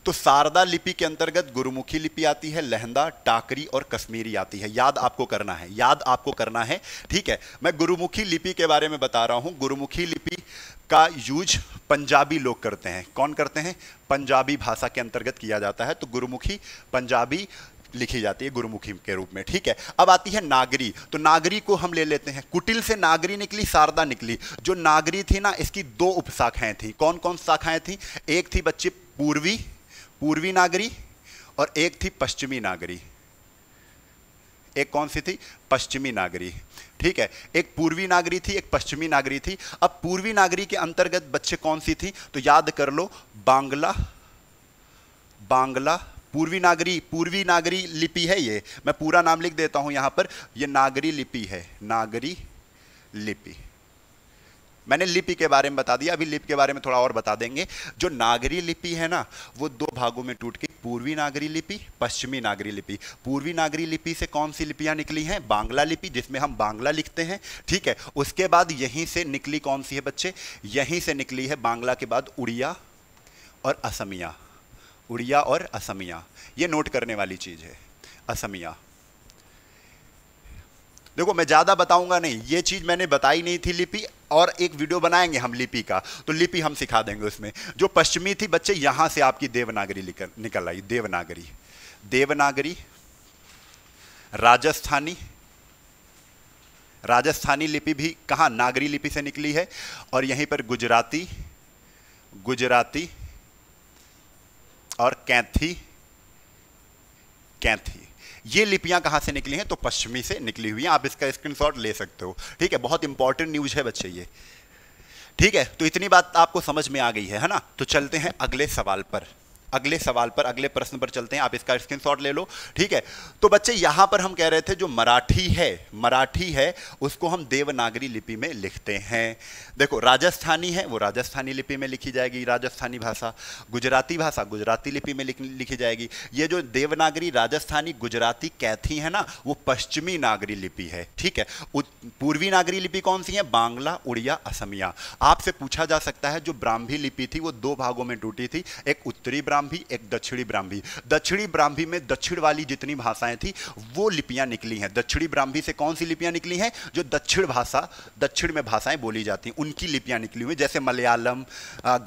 A: तो शारदा लिपि के अंतर्गत गुरुमुखी लिपि आती है लहंदा टाकरी और कश्मीरी आती है याद आपको करना है याद आपको करना है ठीक है मैं गुरुमुखी लिपि के बारे में बता रहा हूँ गुरुमुखी लिपि का यूज पंजाबी लोग करते हैं कौन करते हैं पंजाबी भाषा के अंतर्गत किया जाता है तो गुरुमुखी पंजाबी लिखी जाती है गुरुमुखी के रूप में ठीक है अब आती है नागरी तो नागरी को हम ले लेते हैं कुटिल से नागरी निकली शारदा निकली जो नागरी थी ना इसकी दो उपशाखाएं थी कौन कौन शाखाएं थी एक थी बच्चे पूर्वी पूर्वी नागरी और एक थी पश्चिमी नागरी एक कौन सी थी पश्चिमी नागरी ठीक है एक पूर्वी नागरी थी एक पश्चिमी नागरी थी अब पूर्वी नागरी के अंतर्गत बच्चे कौन सी थी तो याद कर लो बांग्ला बांग्ला पूर्वी नागरी पूर्वी नागरी लिपि है ये मैं पूरा नाम लिख देता हूं यहां पर ये नागरी लिपि है नागरी लिपि मैंने लिपि के बारे में बता दिया अभी लिपि के बारे में थोड़ा और बता देंगे जो नागरी लिपि है ना वो दो भागों में टूट गई पूर्वी नागरी लिपि पश्चिमी नागरी लिपि पूर्वी नागरी लिपि से कौन सी लिपियाँ निकली हैं बांग्ला लिपि जिसमें हम बांग्ला लिखते हैं ठीक है उसके बाद यहीं से निकली कौन सी है बच्चे यहीं से निकली है बांग्ला के बाद उड़िया और असमिया उड़िया और असमिया ये नोट करने वाली चीज़ है असमिया देखो मैं ज़्यादा बताऊंगा नहीं ये चीज़ मैंने बताई नहीं थी लिपि और एक वीडियो बनाएंगे हम लिपि का तो लिपि हम सिखा देंगे उसमें जो पश्चिमी थी बच्चे यहां से आपकी देवनागरी निकल आई देवनागरी देवनागरी राजस्थानी राजस्थानी लिपि भी कहाँ नागरी लिपि से निकली है और यहीं पर गुजराती गुजराती और कैंथी कैंथी ये लिपियां कहां से निकली हैं तो पश्चिमी से निकली हुई हैं आप इसका स्क्रीनशॉट ले सकते हो ठीक है बहुत इंपॉर्टेंट न्यूज है बच्चे ये ठीक है तो इतनी बात आपको समझ में आ गई है है ना तो चलते हैं अगले सवाल पर अगले सवाल पर अगले प्रश्न पर चलते हैं आप इसका स्क्रीनशॉट ले लो ठीक है तो बच्चे यहां पर हम कह रहे थे जो मराठी है मराठी है उसको हम देवनागरी लिपि में लिखते हैं देखो राजस्थानी है वो राजस्थानी लिपि में लिखी जाएगी राजस्थानी भाषा गुजराती भाषा गुजराती लिपि में लिखी जाएगी ये जो देवनागरी राजस्थानी गुजराती कैथी है ना वो पश्चिमी नागरी लिपि है ठीक है पूर्वी नागरी लिपि कौन सी है बांग्ला उड़िया असमिया आपसे पूछा जा सकता है जो ब्राह्मी लिपि थी वो दो भागों में टूटी थी एक उत्तरी ब्राह्मी ब्राह्मी एक दक्षिणी ब्राह्मी दक्षिणी ब्राह्मी में दक्षिण वाली जितनी भाषाएं थी वो लिपियां निकली हैं दक्षिणी ब्राह्मी से कौन सी लिपियां निकली हैं जो दक्षिण भाषा दक्षिण में भाषाएं बोली जाती हैं उनकी लिपियां निकली हुई जैसे मलयालम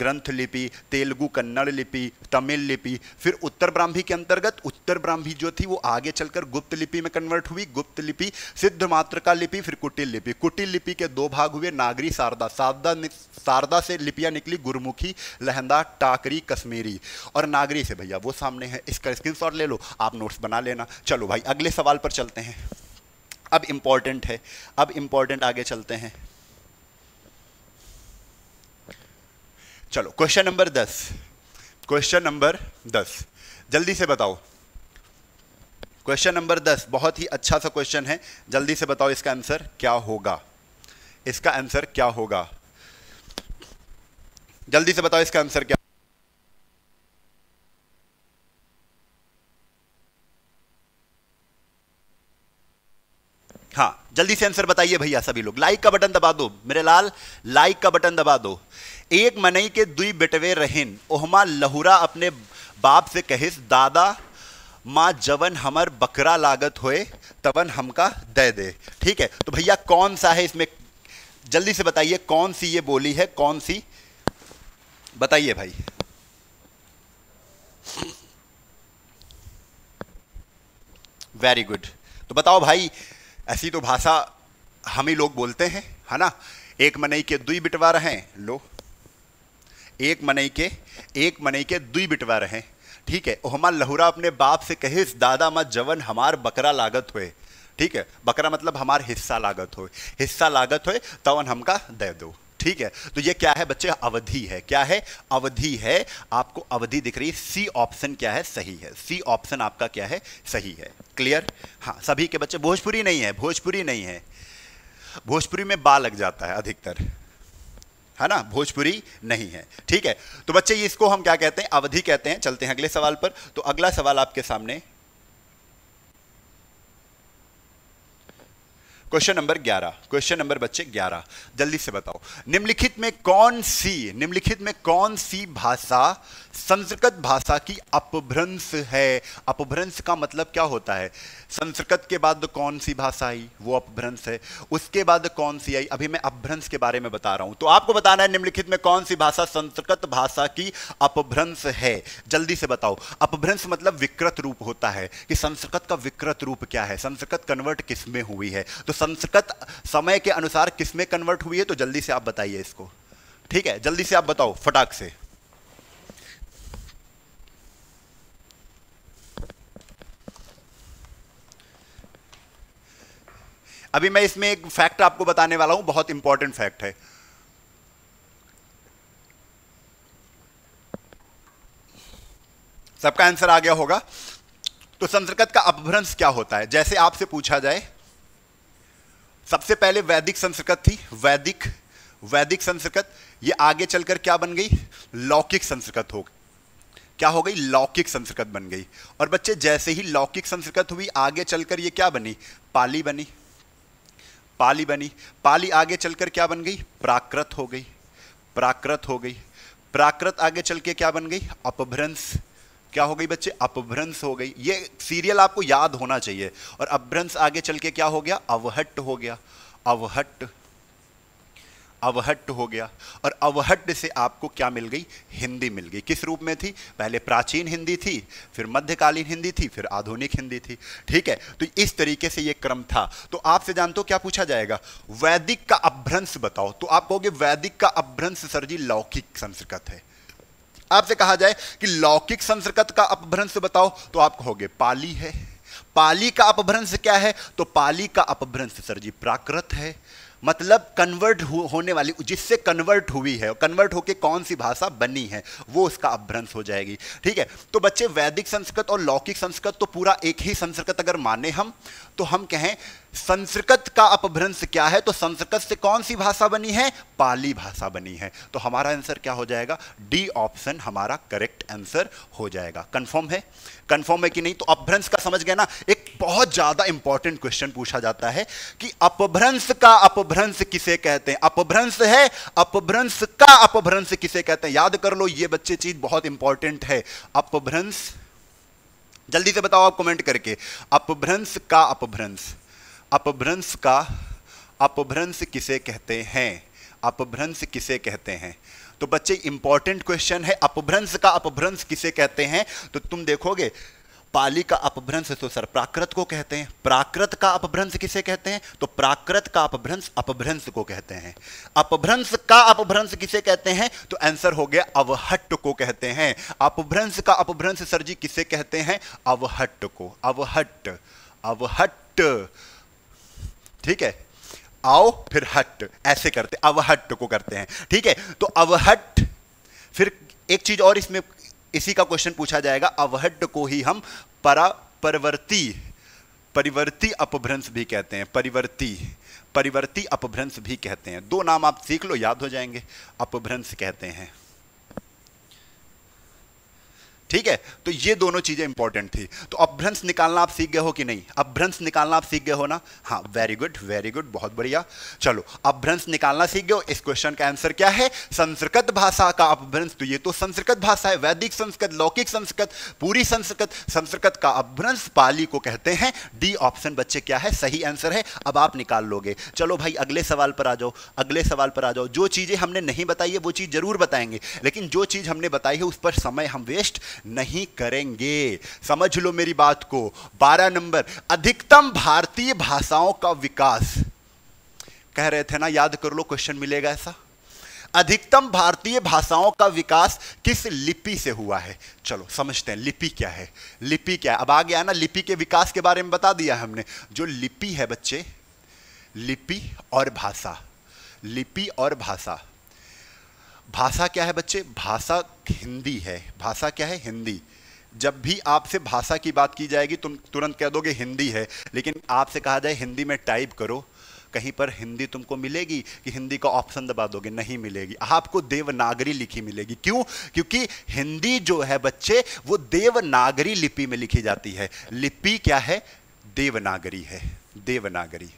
A: ग्रंथ लिपि तेलुगु कन्नड़ लिपि तमिल लिपि फिर उत्तर ब्राह्मी के अंतर्गत उत्तर ब्राह्मी जो थी वो आगे चलकर गुप्त लिपि में कन्वर्ट हुई गुप्त लिपि सिद्ध मात्र का लिपि फिर कुटिल लिपि कुटिल लिपि के दो भाग हुए नागरी शारदा शारदा शारदा से लिपियां निकली गुरुमुखी लहंदा टाकरी कश्मीरी और और नागरी से भैया वो सामने है इसका स्क्रीन ले लो आप नोट्स बना लेना चलो भाई अगले सवाल पर चलते हैं अब इम्पॉर्टेंट है अब इम्पॉर्टेंट आगे चलते हैं चलो क्वेश्चन नंबर दस क्वेश्चन नंबर दस जल्दी से बताओ क्वेश्चन नंबर दस बहुत ही अच्छा सा क्वेश्चन है जल्दी से बताओ इसका आंसर क्या होगा इसका आंसर क्या होगा जल्दी से बताओ इसका आंसर क्या हाँ जल्दी से आंसर बताइए भैया सभी लोग लाइक का बटन दबा दो मेरे लाल लाइक का बटन दबा दो एक मनई के दुई बेटवे रहन ओहमा लहुरा अपने बाप से कहिस दादा माँ जवन हमर बकरा लागत होए तवन हमका दे दे ठीक है तो भैया कौन सा है इसमें जल्दी से बताइए कौन सी ये बोली है कौन सी बताइए भाई वेरी गुड तो बताओ भाई ऐसी तो भाषा हम ही लोग बोलते हैं है ना एक मनई के दुई बिटवा रहे लो एक मनई के एक मनई के दुई बिटवा रहे ठीक है ओहमा लहुरा अपने बाप से कहे दादा मत जवन हमार बकरा लागत हुए ठीक है बकरा मतलब हमार हिस्सा लागत हो हिस्सा लागत हो तवन हमका दे दो ठीक है तो ये क्या है बच्चे अवधि है क्या है अवधि है आपको अवधि दिख रही है सी ऑप्शन क्या है सही है सी ऑप्शन आपका क्या है सही है क्लियर हाँ सभी के बच्चे भोजपुरी नहीं है भोजपुरी नहीं है भोजपुरी में बा लग जाता है अधिकतर है ना भोजपुरी नहीं है ठीक है तो बच्चे इसको हम क्या कहते हैं अवधि कहते हैं चलते हैं अगले सवाल पर तो अगला सवाल आपके सामने क्वेश्चन नंबर 11 क्वेश्चन नंबर बच्चे 11 जल्दी से बताओ निम्नलिखित में कौन सी निम्नलिखित में कौन सी भाषा संस्कृत भाषा की अपभ्रंश है अपभ्रंश का मतलब क्या होता है संस्कृत के बाद कौन सी भाषा आई वो अपभ्रंश है उसके बाद कौन सी आई अभी मैं अपभ्रंश के बारे में बता रहा हूं तो आपको बताना है निम्नलिखित में कौन सी भाषा संस्कृत भाषा की अपभ्रंश है जल्दी से बताओ अपभ्रंश मतलब विकृत रूप होता है कि संस्कृत का विकृत रूप क्या है संस्कृत कन्वर्ट किसमें हुई है तो संस्कृत समय के अनुसार किसमें कन्वर्ट हुई है तो जल्दी से आप बताइए इसको ठीक है जल्दी से आप बताओ फटाक से अभी मैं इसमें एक फैक्ट आपको बताने वाला हूं बहुत इंपॉर्टेंट फैक्ट है सबका आंसर आ गया होगा तो संस्कृत का अपभ्रंश क्या होता है जैसे आपसे पूछा जाए सबसे पहले वैदिक संस्कृत थी वैदिक वैदिक संस्कृत ये आगे चलकर क्या बन गई लौकिक संस्कृत हो क्या हो गई लौकिक संस्कृत बन गई और बच्चे जैसे ही लौकिक संस्कृत हुई आगे चलकर ये क्या बनी पाली बनी पाली बनी पाली आगे चलकर क्या बन गई प्राकृत हो गई प्राकृत हो गई प्राकृत आगे चल के क्या बन गई अपभ्रंश क्या हो गई बच्चे अपभ्रंश हो गई ये सीरियल आपको याद होना चाहिए और अपभ्रंश आगे चल के क्या हो गया अवहट हो गया अवहट अवहट्ट हो गया और अवहट्ट से आपको क्या मिल गई हिंदी मिल गई किस रूप में थी पहले प्राचीन हिंदी थी फिर मध्यकालीन हिंदी थी फिर आधुनिक हिंदी थी ठीक है तो इस तरीके से ये क्रम था तो आपसे जानते हो क्या पूछा जाएगा वैदिक का अभ्रंश बताओ तो आप कहोगे वैदिक का अभ्रंश सर जी लौकिक संस्कृत है आपसे कहा जाए कि लौकिक संस्कृत का अपभ्रंश बताओ तो आप कहोगे पाली है पाली का अपभ्रंश क्या है तो पाली का अपभ्रंश सर जी प्राकृत है मतलब कन्वर्ट हो, होने वाली जिससे कन्वर्ट हुई है कन्वर्ट होकर कौन सी भाषा बनी है वो उसका अभ्रंश हो जाएगी ठीक है तो बच्चे वैदिक संस्कृत और लौकिक संस्कृत तो पूरा एक ही संस्कृत अगर माने हम तो हम कहें संस्कृत का अपभ्रंश क्या है तो संस्कृत से कौन सी भाषा बनी है पाली भाषा बनी है तो हमारा आंसर क्या हो जाएगा डी ऑप्शन हमारा करेक्ट आंसर हो जाएगा कंफर्म है कंफर्म है कि नहीं तो अपभ्रंश का समझ गए ना एक बहुत ज्यादा इंपॉर्टेंट क्वेश्चन पूछा जाता है कि अपभ्रंश का अपभ्रंश किसे कहते हैं अपभ्रंश है अपभ्रंश का अपभ्रंश किसे कहते हैं याद कर लो ये बच्चे चीज बहुत इंपॉर्टेंट है अपभ्रंश जल्दी से बताओ आप कमेंट करके अपभ्रंश का अपभ्रंश अपभ्रंश का अपभ्रंश किसे कहते हैं अपभ्रंश किसे कहते हैं तो बच्चे इंपॉर्टेंट क्वेश्चन है अपभ्रंश का अपभ्रंश किसे कहते हैं तो तुम देखोगे पाली का अपभ्रंश तो सर प्राकृत को कहते हैं प्राकृत का अपभ्रंश किसे कहते हैं तो प्राकृत का अपभ्रंश अपभ्रंश को कहते हैं अपभ्रंश का अपभ्रंश किसे कहते हैं तो आंसर हो गया अवहट्ट को कहते हैं अपभ्रंश का अपभ्रंश सर जी किसे कहते हैं अवहट्ट को अवहट्ट अवहट्ट ठीक है आओ फिर हट ऐसे करते अवहट को करते हैं ठीक है तो अवहट फिर एक चीज और इसमें इसी का क्वेश्चन पूछा जाएगा अवहट को ही हम परा परवर्ती परिवर्ती अपभ्रंश भी कहते हैं परिवर्ती परिवर्ती अपभ्रंश भी कहते हैं दो नाम आप सीख लो याद हो जाएंगे अपभ्रंश कहते हैं ठीक है तो ये दोनों चीज़ें इंपॉर्टेंट थी तो अभ्रंश निकालना आप सीख गए हो कि नहीं अभ्रंश निकालना आप सीख गए हो ना हाँ वेरी गुड वेरी गुड बहुत बढ़िया चलो अभ्रंश निकालना सीख गए हो इस क्वेश्चन का आंसर क्या है संस्कृत भाषा का अपभ्रंश तो ये तो संस्कृत भाषा है वैदिक संस्कृत लौकिक संस्कृत पूरी संस्कृत संस्कृत का अपभ्रंश पाली को कहते हैं डी ऑप्शन बच्चे क्या है सही आंसर है अब आप निकाल लोगे चलो भाई अगले सवाल पर आ जाओ अगले सवाल पर आ जाओ जो चीज़ें हमने नहीं बताई है वो चीज़ जरूर बताएंगे लेकिन जो चीज़ हमने बताई है उस पर समय हम वेस्ट नहीं करेंगे समझ लो मेरी बात को बारह नंबर अधिकतम भारतीय भाषाओं का विकास कह रहे थे ना याद कर लो क्वेश्चन मिलेगा ऐसा अधिकतम भारतीय भाषाओं का विकास किस लिपि से हुआ है चलो समझते हैं लिपि क्या है लिपि क्या है अब आ गया ना लिपि के विकास के बारे में बता दिया हमने जो लिपि है बच्चे लिपि और भाषा लिपि और भाषा भाषा क्या है बच्चे भाषा हिंदी है भाषा क्या है हिंदी जब भी आपसे भाषा की बात की जाएगी तुम तुरंत कह दोगे हिंदी है लेकिन आपसे कहा जाए हिंदी में टाइप करो कहीं पर हिंदी तुमको मिलेगी कि हिंदी का ऑप्शन दबा दोगे नहीं मिलेगी आपको देवनागरी लिखी मिलेगी क्यों क्योंकि हिंदी जो है बच्चे वो देवनागरी लिपि में लिखी जाती है लिपि क्या है देवनागरी है देवनागरी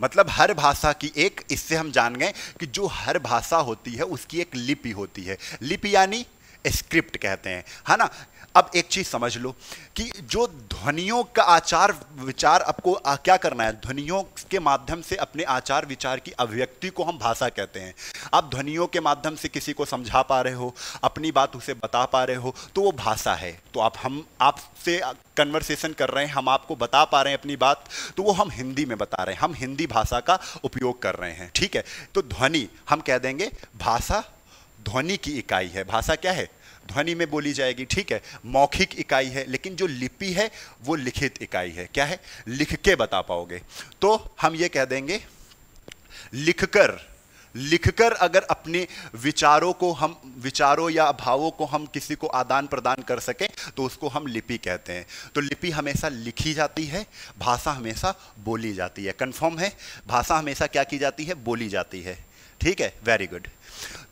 A: मतलब हर भाषा की एक इससे हम जान गए कि जो हर भाषा होती है उसकी एक लिपि होती है लिपि यानी स्क्रिप्ट कहते हैं है हाँ ना अब एक चीज समझ लो कि जो ध्वनियों का आचार विचार आपको क्या करना है ध्वनियों के माध्यम से अपने आचार विचार की अभिव्यक्ति को हम भाषा कहते हैं आप ध्वनियों के माध्यम से किसी को समझा पा रहे हो अपनी बात उसे बता पा रहे हो तो वो भाषा है तो आप हम आपसे कन्वर्सेशन कर रहे हैं हम आपको बता पा रहे हैं अपनी बात तो वो हम हिंदी में बता रहे हैं हम हिंदी भाषा का उपयोग कर रहे हैं ठीक है तो ध्वनि हम कह देंगे भाषा ध्वनि की इकाई है भाषा क्या है ध्वनि में बोली जाएगी ठीक है मौखिक इकाई है लेकिन जो लिपि है वो लिखित इकाई है क्या है लिख के बता पाओगे तो हम ये कह देंगे लिखकर लिखकर अगर अपने विचारों को हम विचारों या भावों को हम किसी को आदान प्रदान कर सकें तो उसको हम लिपि कहते हैं तो लिपि हमेशा लिखी जाती है भाषा हमेशा बोली जाती है कन्फर्म है भाषा हमेशा क्या की जाती है बोली जाती है ठीक है वेरी गुड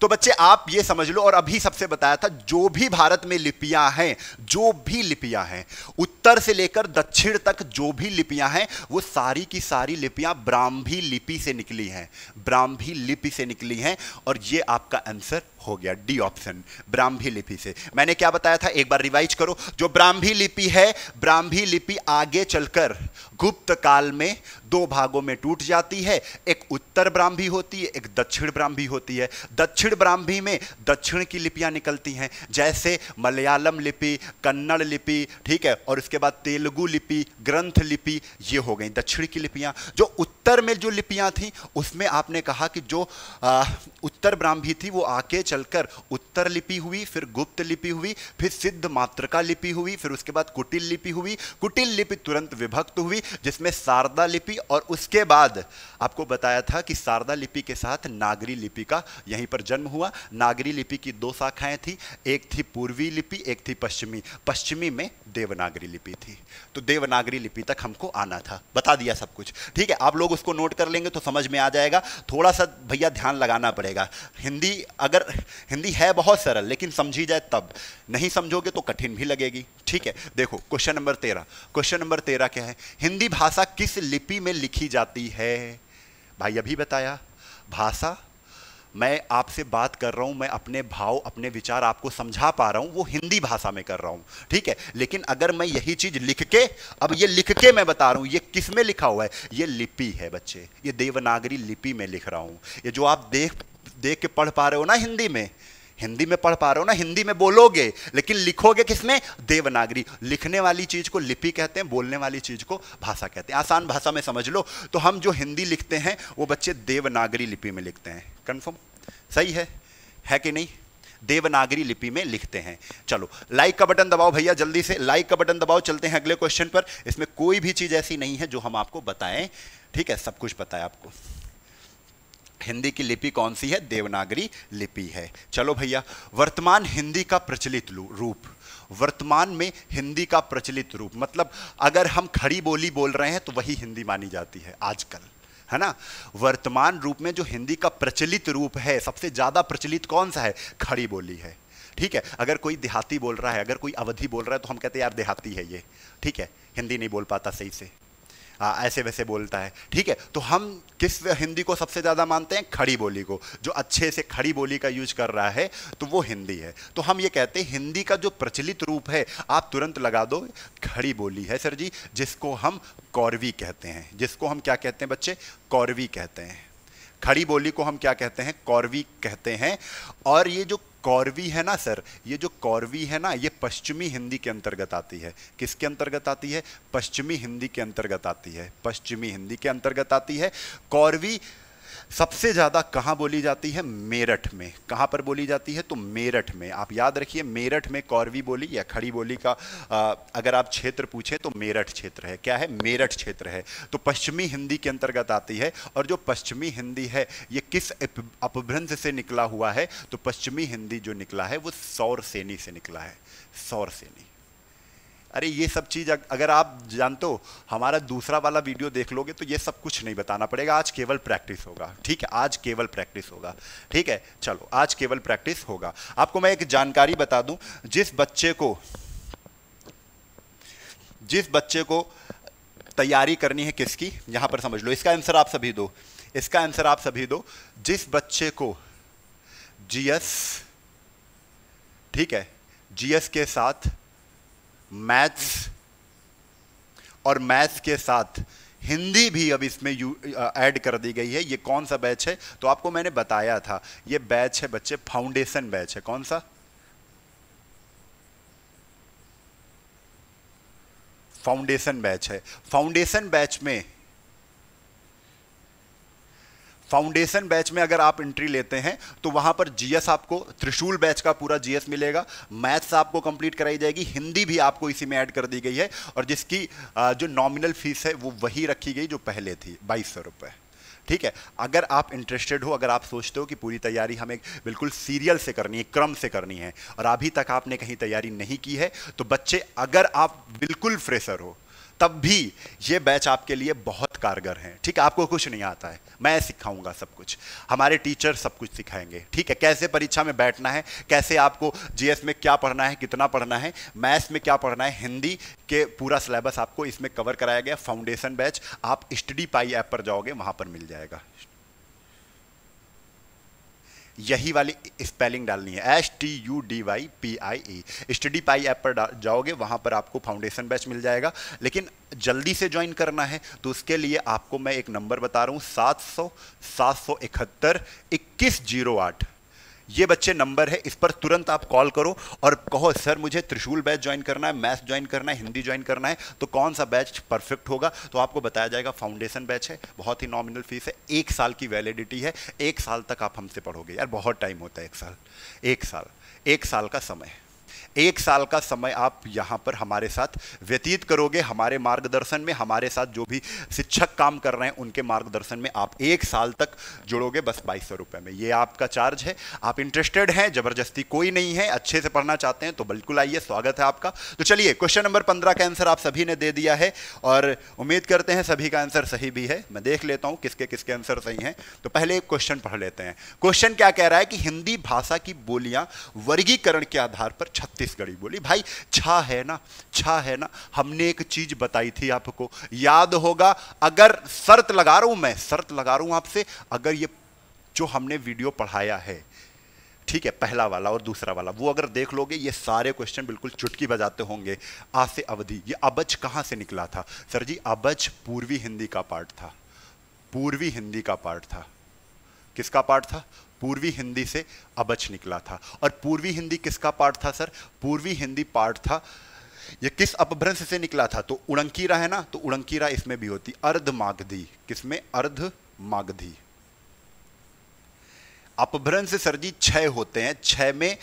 A: तो बच्चे आप ये समझ लो और अभी सबसे बताया था जो भी भारत में लिपियां हैं जो भी लिपियां हैं उत्तर से लेकर दक्षिण तक जो भी लिपियां हैं वो सारी की सारी लिपियां ब्राह्मी लिपि से निकली हैं ब्राह्मी लिपि से निकली हैं और ये आपका आंसर हो गया डी ऑप्शन ब्राह्मी लिपि से मैंने क्या बताया था एक बार रिवाइज करो जो ब्राह्मी लिपि है ब्राह्मी लिपि आगे चलकर गुप्त काल में दो भागों में टूट जाती है एक उत्तर ब्राह्मी होती है एक दक्षिण ब्राह्मी होती है दक्षिण ब्राह्मी में दक्षिण की लिपियां निकलती हैं जैसे मलयालम लिपि कन्नड़ लिपि ठीक है और उसके बाद तेलुगु लिपि ग्रंथ लिपि ये हो गई दक्षिण की लिपियां जो उत्तर में जो लिपियां थी उसमें आपने कहा कि जो आ, उत्तर ब्राह्मी थी वो आके चलकर उत्तर लिपि हुई फिर गुप्त लिपि हुई फिर सिद्ध मात्रका लिपि हुई फिर उसके बाद कुटिल लिपि हुई कुटिल लिपि तुरंत विभक्त हुई जिसमें शारदा लिपि और उसके बाद आपको बताया था कि शारदा लिपि के साथ नागरी लिपि का यहीं पर जन्म हुआ नागरी लिपि की दो शाखाएं थी एक थी पूर्वी लिपि एक थी पश्चिमी पश्चिमी में देवनागरी लिपि थी तो देवनागरी लिपि तक हमको आना था बता दिया सब कुछ ठीक है आप लोग उसको नोट कर लेंगे तो समझ में आ जाएगा थोड़ा सा भैया ध्यान लगाना पड़ेगा हिंदी अगर हिंदी है बहुत सरल लेकिन समझी जाए तब नहीं समझोगे तो कठिन भी लगेगी ठीक है देखो क्वेश्चन नंबर तेरह क्वेश्चन नंबर तेरह क्या है हिंदी भाषा किस लिपि में लिखी जाती है भाई अभी बताया भाषा मैं आपसे बात कर रहा हूँ मैं अपने भाव अपने विचार आपको समझा पा रहा हूँ वो हिंदी भाषा में कर रहा हूँ ठीक है लेकिन अगर मैं यही चीज़ लिख के अब ये लिख के मैं बता रहा हूँ ये किस में लिखा हुआ है ये लिपि है बच्चे ये देवनागरी लिपि में लिख रहा हूँ ये जो आप देख देख के पढ़ पा रहे हो ना हिंदी में हिंदी में पढ़ पा रहे हो ना हिंदी में बोलोगे लेकिन लिखोगे किसमें देवनागरी लिखने वाली चीज को लिपि कहते हैं बोलने वाली चीज को भाषा कहते हैं आसान भाषा में समझ लो तो हम जो हिंदी लिखते हैं वो बच्चे देवनागरी लिपि में लिखते हैं कन्फर्म सही है है कि नहीं देवनागरी लिपि में लिखते हैं चलो लाइक का बटन दबाओ भैया जल्दी से लाइक का बटन दबाओ चलते हैं अगले क्वेश्चन पर इसमें कोई भी चीज़ ऐसी नहीं है जो हम आपको बताएं ठीक है सब कुछ पता है आपको हिंदी की लिपि कौन सी है देवनागरी लिपि है चलो भैया वर्तमान हिंदी का प्रचलित रूप वर्तमान में हिंदी का प्रचलित रूप मतलब अगर हम खड़ी बोली बोल रहे हैं तो वही हिंदी मानी जाती है आजकल है ना वर्तमान रूप में जो हिंदी का प्रचलित रूप है सबसे ज़्यादा प्रचलित कौन सा है खड़ी बोली है ठीक है अगर कोई देहाती बोल रहा है अगर कोई अवधि बोल रहा है तो हम कहते हैं यार देहाती है ये ठीक है हिंदी नहीं बोल पाता सही से हाँ, ऐसे वैसे बोलता है ठीक है तो हम किस हिंदी को सबसे ज़्यादा मानते हैं खड़ी बोली को जो अच्छे से खड़ी बोली का यूज कर रहा है तो वो हिंदी है तो हम ये कहते हैं हिंदी का जो प्रचलित रूप है आप तुरंत लगा दो खड़ी बोली है सर जी जिसको हम कौरवी कहते हैं जिसको हम क्या कहते हैं बच्चे कौरवी कहते हैं खड़ी बोली को हम क्या कहते हैं कौरवी कहते हैं और ये जो कौरवी है ना सर ये जो कौरवी है ना ये पश्चिमी हिंदी के अंतर्गत आती है किसके अंतर्गत आती है पश्चिमी हिंदी के अंतर्गत आती है पश्चिमी हिंदी के अंतर्गत आती है कौरवी सबसे ज़्यादा कहाँ बोली जाती है मेरठ में कहाँ पर बोली जाती है तो मेरठ में आप याद रखिए मेरठ में कौरवी बोली या खड़ी बोली का आ, अगर आप क्षेत्र पूछें तो मेरठ क्षेत्र है क्या है मेरठ क्षेत्र है तो पश्चिमी हिंदी के अंतर्गत आती है और जो पश्चिमी हिंदी है ये किस अपभ्रंश से निकला हुआ है तो पश्चिमी हिंदी जो निकला है वो सौर सेनी से निकला है सौर सेनी अरे ये सब चीज़ अगर आप जानते हो हमारा दूसरा वाला वीडियो देख लोगे तो ये सब कुछ नहीं बताना पड़ेगा आज केवल प्रैक्टिस होगा ठीक है आज केवल प्रैक्टिस होगा ठीक है चलो आज केवल प्रैक्टिस होगा आपको मैं एक जानकारी बता दूं जिस बच्चे को जिस बच्चे को तैयारी करनी है किसकी यहां पर समझ लो इसका आंसर आप सभी दो इसका आंसर आप सभी दो जिस बच्चे को जीएस ठीक है जीएस के साथ मैथ्स और मैथ्स के साथ हिंदी भी अब इसमें यू ऐड कर दी गई है ये कौन सा बैच है तो आपको मैंने बताया था ये बैच है बच्चे फाउंडेशन बैच है कौन सा फाउंडेशन बैच है फाउंडेशन बैच में फाउंडेशन बैच में अगर आप एंट्री लेते हैं तो वहां पर जीएस आपको त्रिशूल बैच का पूरा जीएस मिलेगा मैथ्स आपको कंप्लीट कराई जाएगी हिंदी भी आपको इसी में ऐड कर दी गई है और जिसकी जो नॉमिनल फीस है वो वही रखी गई जो पहले थी बाईस सौ रुपये ठीक है अगर आप इंटरेस्टेड हो अगर आप सोचते हो कि पूरी तैयारी हमें बिल्कुल सीरियल से करनी है क्रम से करनी है और अभी तक आपने कहीं तैयारी नहीं की है तो बच्चे अगर आप बिल्कुल फ्रेशर हो तब भी ये बैच आपके लिए बहुत कारगर हैं ठीक है आपको कुछ नहीं आता है मैं सिखाऊंगा सब कुछ हमारे टीचर सब कुछ सिखाएंगे ठीक है कैसे परीक्षा में बैठना है कैसे आपको जीएस में क्या पढ़ना है कितना पढ़ना है मैथ्स में क्या पढ़ना है हिंदी के पूरा सिलेबस आपको इसमें कवर कराया गया फाउंडेशन बैच आप स्टडी पाई ऐप पर जाओगे वहाँ पर मिल जाएगा यही वाली स्पेलिंग डालनी है S T U D Y P I E Study Pie app पर जाओगे वहाँ पर आपको फाउंडेशन बैच मिल जाएगा लेकिन जल्दी से ज्वाइन करना है तो उसके लिए आपको मैं एक नंबर बता रहा हूँ सात सौ सात सौ इकहत्तर इक्कीस जीरो आठ ये बच्चे नंबर है इस पर तुरंत आप कॉल करो और कहो सर मुझे त्रिशूल बैच ज्वाइन करना है मैथ ज्वाइन करना है हिंदी ज्वाइन करना है तो कौन सा बैच परफेक्ट होगा तो आपको बताया जाएगा फाउंडेशन बैच है बहुत ही नॉमिनल फीस है एक साल की वैलिडिटी है एक साल तक आप हमसे पढ़ोगे यार बहुत टाइम होता है एक साल एक साल एक साल का समय है एक साल का समय आप यहाँ पर हमारे साथ व्यतीत करोगे हमारे मार्गदर्शन में हमारे साथ जो भी शिक्षक काम कर रहे हैं उनके मार्गदर्शन में आप एक साल तक जुड़ोगे बस बाईस सौ रुपये में ये आपका चार्ज है आप इंटरेस्टेड हैं ज़बरदस्ती कोई नहीं है अच्छे से पढ़ना चाहते हैं तो बिल्कुल आइए स्वागत है आपका तो चलिए क्वेश्चन नंबर पंद्रह का आंसर आप सभी ने दे दिया है और उम्मीद करते हैं सभी का आंसर सही भी है मैं देख लेता हूँ किसके किसके आंसर सही हैं तो पहले एक क्वेश्चन पढ़ लेते हैं क्वेश्चन क्या कह रहा है कि हिंदी भाषा की बोलियां वर्गीकरण के आधार पर छत्तीस छत्तीसगढ़ी बोली भाई छा है ना छा है ना हमने एक चीज बताई थी आपको याद होगा अगर शर्त लगा रहा हूं मैं शर्त लगा रहा हूं आपसे अगर ये जो हमने वीडियो पढ़ाया है ठीक है पहला वाला और दूसरा वाला वो अगर देख लोगे ये सारे क्वेश्चन बिल्कुल चुटकी बजाते होंगे आ से अवधि ये अबज कहाँ से निकला था सर जी अबज पूर्वी हिंदी का पार्ट था पूर्वी हिंदी का पार्ट था किसका पार्ट था पूर्वी हिंदी से अबच निकला था और पूर्वी हिंदी किसका पार्ट था सर पूर्वी हिंदी पार्ट था ये किस अपभ्रंश से निकला था तो उड़ंकीरा है ना तो उड़ंकीरा इसमें भी होती अर्ध मागधी किसमें अर्ध मागधी अपभ्रंश सर जी छह होते हैं छह में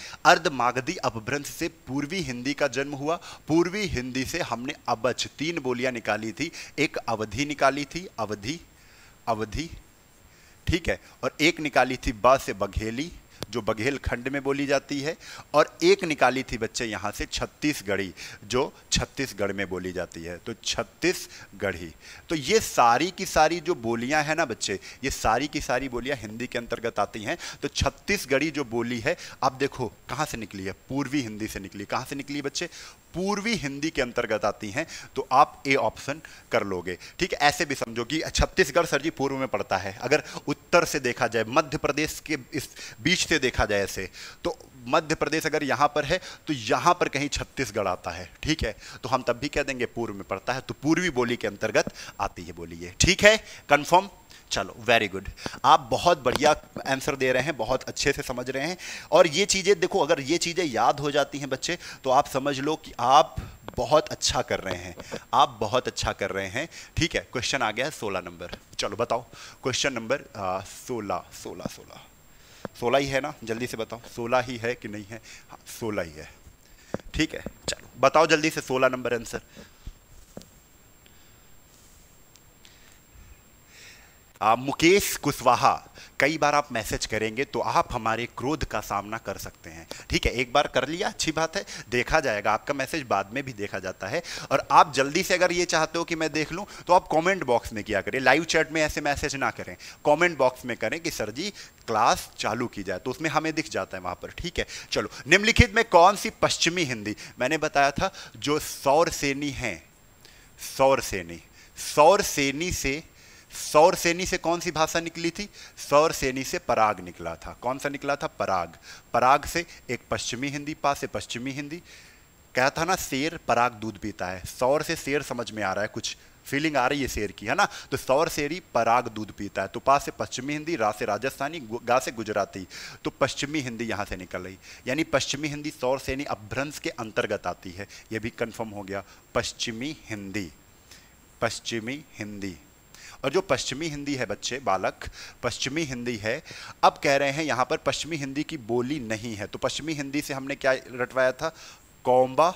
A: मागधी अपभ्रंश से पूर्वी हिंदी का जन्म हुआ पूर्वी हिंदी से हमने अबच तीन बोलियां निकाली थी एक अवधि निकाली थी अवधि अवधि ठीक है और एक निकाली थी बा से बघेली जो बघेल खंड में बोली जाती है और एक निकाली थी बच्चे यहाँ से छत्तीसगढ़ी जो छत्तीसगढ़ में बोली जाती है तो छत्तीसगढ़ी तो ये सारी की सारी जो बोलियाँ हैं ना बच्चे ये सारी की सारी बोलियाँ हिंदी के अंतर्गत आती हैं तो छत्तीसगढ़ी जो बोली है अब देखो कहाँ से निकली है पूर्वी हिंदी से निकली कहाँ से निकली बच्चे पूर्वी हिंदी के अंतर्गत आती हैं तो आप ए ऑप्शन कर लोगे ठीक है ऐसे भी समझो कि छत्तीसगढ़ सर जी पूर्व में पड़ता है अगर उत्तर से देखा जाए मध्य प्रदेश के इस बीच से देखा जाए ऐसे तो मध्य प्रदेश अगर यहाँ पर है तो यहाँ पर कहीं छत्तीसगढ़ आता है ठीक है तो हम तब भी कह देंगे पूर्व में पड़ता है तो पूर्वी बोली के अंतर्गत आती है बोली ये ठीक है कन्फर्म चलो वेरी गुड आप बहुत बढ़िया आंसर दे रहे हैं बहुत अच्छे से समझ रहे हैं और ये चीज़ें देखो अगर ये चीज़ें याद हो जाती हैं बच्चे तो आप समझ लो कि आप बहुत अच्छा कर रहे हैं आप बहुत अच्छा कर रहे हैं ठीक है क्वेश्चन आ गया है सोलह नंबर चलो बताओ क्वेश्चन नंबर सोलह सोलह सोलह सोलह ही है ना जल्दी से बताओ सोलह ही है कि नहीं है हाँ सोलह ही है ठीक है चलो बताओ जल्दी से सोलह नंबर आंसर आ, मुकेश कुशवाहा कई बार आप मैसेज करेंगे तो आप हमारे क्रोध का सामना कर सकते हैं ठीक है एक बार कर लिया अच्छी बात है देखा जाएगा आपका मैसेज बाद में भी देखा जाता है और आप जल्दी से अगर ये चाहते हो कि मैं देख लूँ तो आप कमेंट बॉक्स में किया करें लाइव चैट में ऐसे मैसेज ना करें कमेंट बॉक्स में करें कि सर जी क्लास चालू की जाए तो उसमें हमें दिख जाता है वहाँ पर ठीक है चलो निम्नलिखित में कौन सी पश्चिमी हिंदी मैंने बताया था जो सौर सेनी हैं सौर सेनी सौर सेनी से सौर सेनी से कौन सी भाषा निकली थी सौर सेनी से पराग निकला था कौन सा निकला था पराग पराग से एक पश्चिमी हिंदी पा से पश्चिमी हिंदी कहता था ना शेर पराग दूध पीता है सौर से शेर समझ में आ रहा है कुछ फीलिंग आ रही है शेर की है ना तो सौर शेरी पराग दूध पीता है तो पा से पश्चिमी हिंदी रा से राजस्थानी गा से गुजराती तो पश्चिमी हिंदी यहाँ से निकल रही यानी पश्चिमी हिंदी सौर सेनी अभ्रंश के अंतर्गत आती है ये भी कन्फर्म हो गया पश्चिमी हिंदी पश्चिमी हिंदी और जो पश्चिमी हिंदी है बच्चे बालक पश्चिमी हिंदी है अब कह रहे हैं यहाँ पर पश्चिमी हिंदी की बोली नहीं है तो पश्चिमी हिंदी से हमने क्या रटवाया था कौम्बा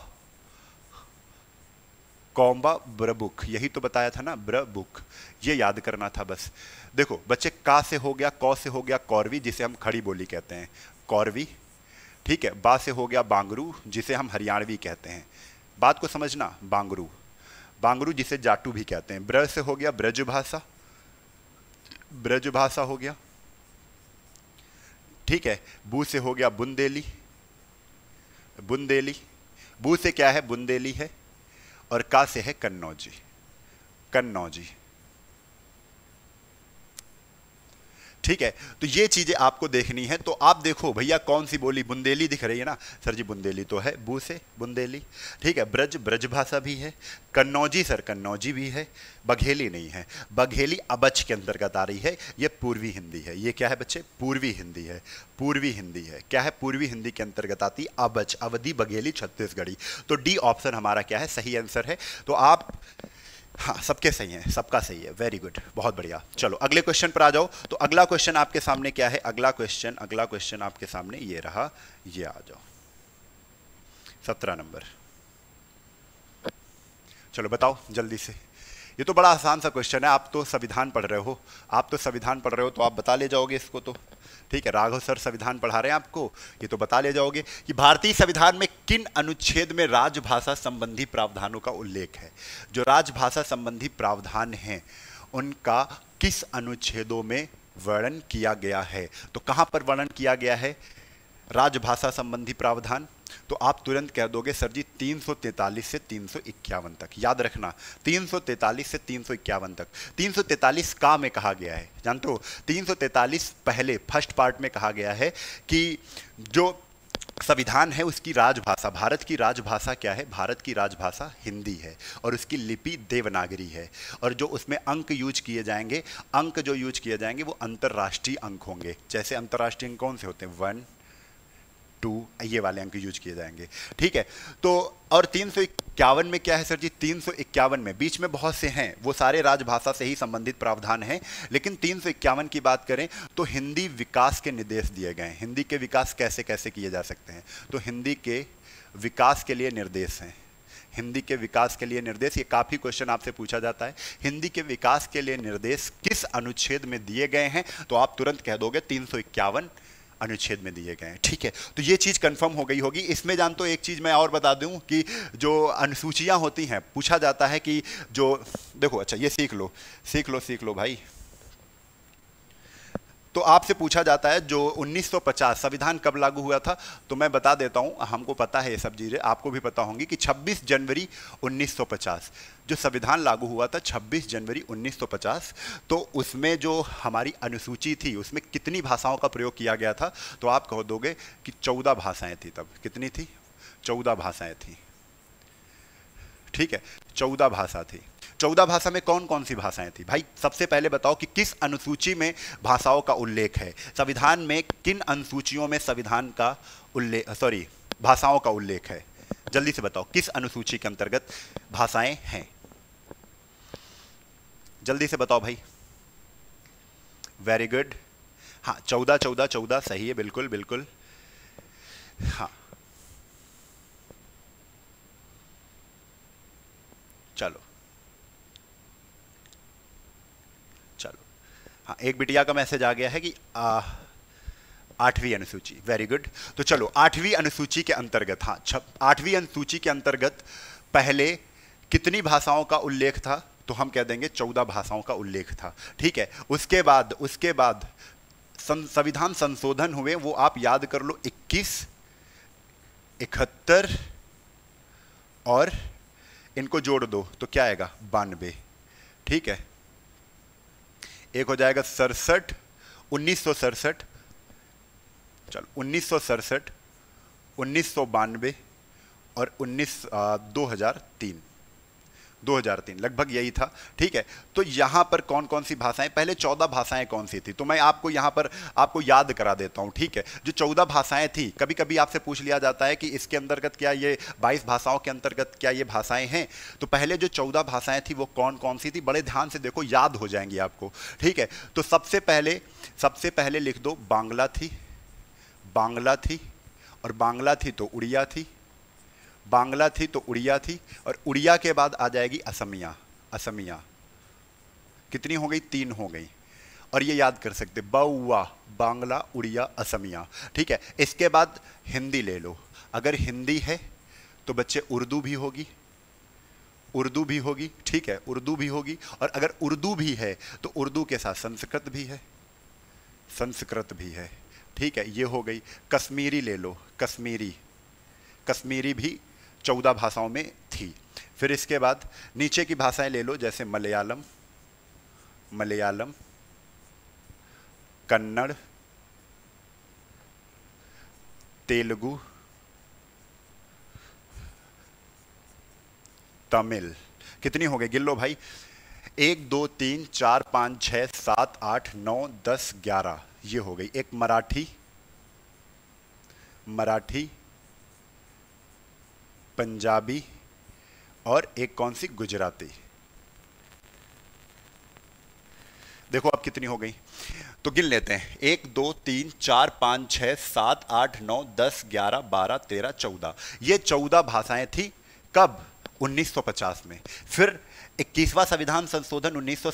A: कौम्बा ब्रबुक यही तो बताया था ना ब्रबुक ये याद करना था बस देखो बच्चे का से हो गया कौ से हो गया कौरवी जिसे हम खड़ी बोली कहते हैं कौरवी ठीक है बा से हो गया बांगरू जिसे हम हरियाणवी कहते हैं बात को समझना बांगरू बांगरू जिसे जाटू भी कहते हैं ब्रज से हो गया ब्रज भाषा ब्रज भाषा हो गया ठीक है बू से हो गया बुंदेली बुंदेली बू से क्या है बुंदेली है और का से है कन्नौजी कन्नौजी ठीक है तो ये चीज़ें आपको देखनी है तो आप देखो भैया कौन सी बोली बुंदेली दिख रही है ना सर जी बुंदेली तो है बू से बुंदेली ठीक है ब्रज ब्रज भाषा भी है कन्नौजी सर कन्नौजी भी है बघेली नहीं है बघेली अबच के अंतर्गत आ रही है ये पूर्वी हिंदी है ये क्या है बच्चे पूर्वी हिंदी है पूर्वी हिंदी है क्या है पूर्वी हिंदी के अंतर्गत आती अबच अवधि बघेली छत्तीसगढ़ी तो डी ऑप्शन हमारा क्या है सही आंसर है तो आप हाँ सबके सही है सबका सही है वेरी गुड बहुत बढ़िया चलो अगले क्वेश्चन पर आ जाओ तो अगला क्वेश्चन आपके सामने क्या है अगला क्वेश्चन अगला क्वेश्चन आपके सामने ये रहा ये आ जाओ सत्रह नंबर चलो बताओ जल्दी से ये तो बड़ा आसान सा क्वेश्चन है आप तो संविधान पढ़ रहे हो आप तो संविधान पढ़ रहे हो तो आप बता ले जाओगे इसको तो ठीक है राघव सर संविधान पढ़ा रहे हैं आपको ये तो बता ले जाओगे कि भारतीय संविधान में किन अनुच्छेद में राजभाषा संबंधी प्रावधानों का उल्लेख है जो राजभाषा संबंधी प्रावधान हैं उनका किस अनुच्छेदों में वर्णन किया गया है तो कहाँ पर वर्णन किया गया है राजभाषा संबंधी प्रावधान तो आप तुरंत कह दोगे सर जी 343 से तीन तक याद रखना 343 से तीन तक 343 का में कहा गया है जानते हो 343 पहले फर्स्ट पार्ट में कहा गया है कि जो संविधान है उसकी राजभाषा भारत की राजभाषा क्या है भारत की राजभाषा हिंदी है और उसकी लिपि देवनागरी है और जो उसमें अंक यूज किए जाएंगे अंक जो यूज किए जाएंगे वो अंतर्राष्ट्रीय अंक होंगे जैसे अंतर्राष्ट्रीय अंक कौन से होते हैं वन टू ये वाले अंक यूज किए जाएंगे ठीक है तो और तीन सौ इक्यावन में क्या है सर जी तीन सौ इक्यावन में बीच में बहुत से हैं वो सारे राजभाषा से ही संबंधित प्रावधान हैं लेकिन तीन सौ इक्यावन की बात करें तो हिंदी विकास के निर्देश दिए गए हैं हिंदी के विकास कैसे कैसे किए जा सकते हैं तो हिंदी के विकास के लिए निर्देश हैं हिंदी के विकास के लिए निर्देश ये काफ़ी क्वेश्चन आपसे पूछा जाता है हिंदी के विकास के लिए निर्देश किस अनुच्छेद में दिए गए हैं तो आप तुरंत कह दोगे तीन सौ इक्यावन अनुच्छेद में दिए गए हैं ठीक है तो ये चीज़ कंफर्म हो गई होगी इसमें जान तो एक चीज़ मैं और बता दूं कि जो अनुसूचियाँ होती हैं पूछा जाता है कि जो देखो अच्छा ये सीख लो सीख लो सीख लो भाई तो आपसे पूछा जाता है जो 1950 संविधान कब लागू हुआ था तो मैं बता देता हूँ हमको पता है ये सब चीज़ें आपको भी पता होंगी कि 26 जनवरी 1950 जो संविधान लागू हुआ था 26 जनवरी 1950 तो उसमें जो हमारी अनुसूची थी उसमें कितनी भाषाओं का प्रयोग किया गया था तो आप कह दोगे कि चौदह भाषाएँ थी तब कितनी थी चौदह भाषाएँ थी ठीक है चौदह भाषा थी चौदह भाषा में कौन कौन सी भाषाएं थी भाई सबसे पहले बताओ कि किस अनुसूची में भाषाओं का उल्लेख है संविधान में किन अनुसूचियों में संविधान का उल्लेख सॉरी भाषाओं का उल्लेख है जल्दी से बताओ किस अनुसूची के अंतर्गत भाषाएं हैं जल्दी से बताओ भाई वेरी गुड हाँ चौदह चौदह चौदह सही है बिल्कुल बिल्कुल हाँ हाँ एक बिटिया का मैसेज आ गया है कि आठवीं अनुसूची वेरी गुड तो चलो आठवीं अनुसूची के अंतर्गत हाँ आठवीं अनुसूची के अंतर्गत पहले कितनी भाषाओं का उल्लेख था तो हम कह देंगे चौदह भाषाओं का उल्लेख था ठीक है उसके बाद उसके बाद संविधान संशोधन हुए वो आप याद कर लो इक्कीस इकहत्तर और इनको जोड़ दो तो क्या आएगा बानवे ठीक है एक हो जाएगा सड़सठ उन्नीस सौ सड़सठ चलो उन्नीस सौ सड़सठ उन्नीस सौ बानवे और उन्नीस दो हज़ार तीन 2003 लगभग यही था ठीक है तो यहाँ पर कौन कौन सी भाषाएं पहले 14 भाषाएं कौन सी थी तो मैं आपको यहाँ पर आपको याद करा देता हूँ ठीक है जो 14 भाषाएं थी कभी कभी आपसे पूछ लिया जाता है कि इसके अंतर्गत क्या ये 22 भाषाओं के अंतर्गत क्या ये भाषाएं हैं तो पहले जो 14 भाषाएं थी वो कौन कौन सी थी बड़े ध्यान से देखो याद हो जाएंगी आपको ठीक है तो सबसे पहले सबसे पहले लिख दो बांग्ला थी बांग्ला थी और बांग्ला थी तो उड़िया थी बांग्ला थी तो उड़िया थी और उड़िया के बाद आ जाएगी असमिया असमिया कितनी हो गई तीन हो गई और ये याद कर सकते बउआ बांग्ला उड़िया असमिया ठीक है इसके बाद हिंदी ले लो अगर हिंदी है तो बच्चे उर्दू भी होगी उर्दू भी होगी ठीक है उर्दू भी होगी और अगर उर्दू भी है तो उर्दू के साथ संस्कृत भी है संस्कृत भी है ठीक है ये हो गई कश्मीरी ले लो कश्मीरी कश्मीरी भी चौदह भाषाओं में थी फिर इसके बाद नीचे की भाषाएं ले लो जैसे मलयालम मलयालम कन्नड़ तेलुगु तमिल कितनी हो गई गिल्लो भाई एक दो तीन चार पाँच छ सात आठ नौ दस ग्यारह ये हो गई एक मराठी मराठी पंजाबी और एक कौन सी गुजराती देखो आप कितनी हो गई तो गिन लेते हैं एक दो तीन चार पाँच छ सात आठ नौ दस ग्यारह बारह तेरह चौदह ये चौदह भाषाएं थी कब 1950 में फिर इक्कीसवा संविधान संशोधन उन्नीस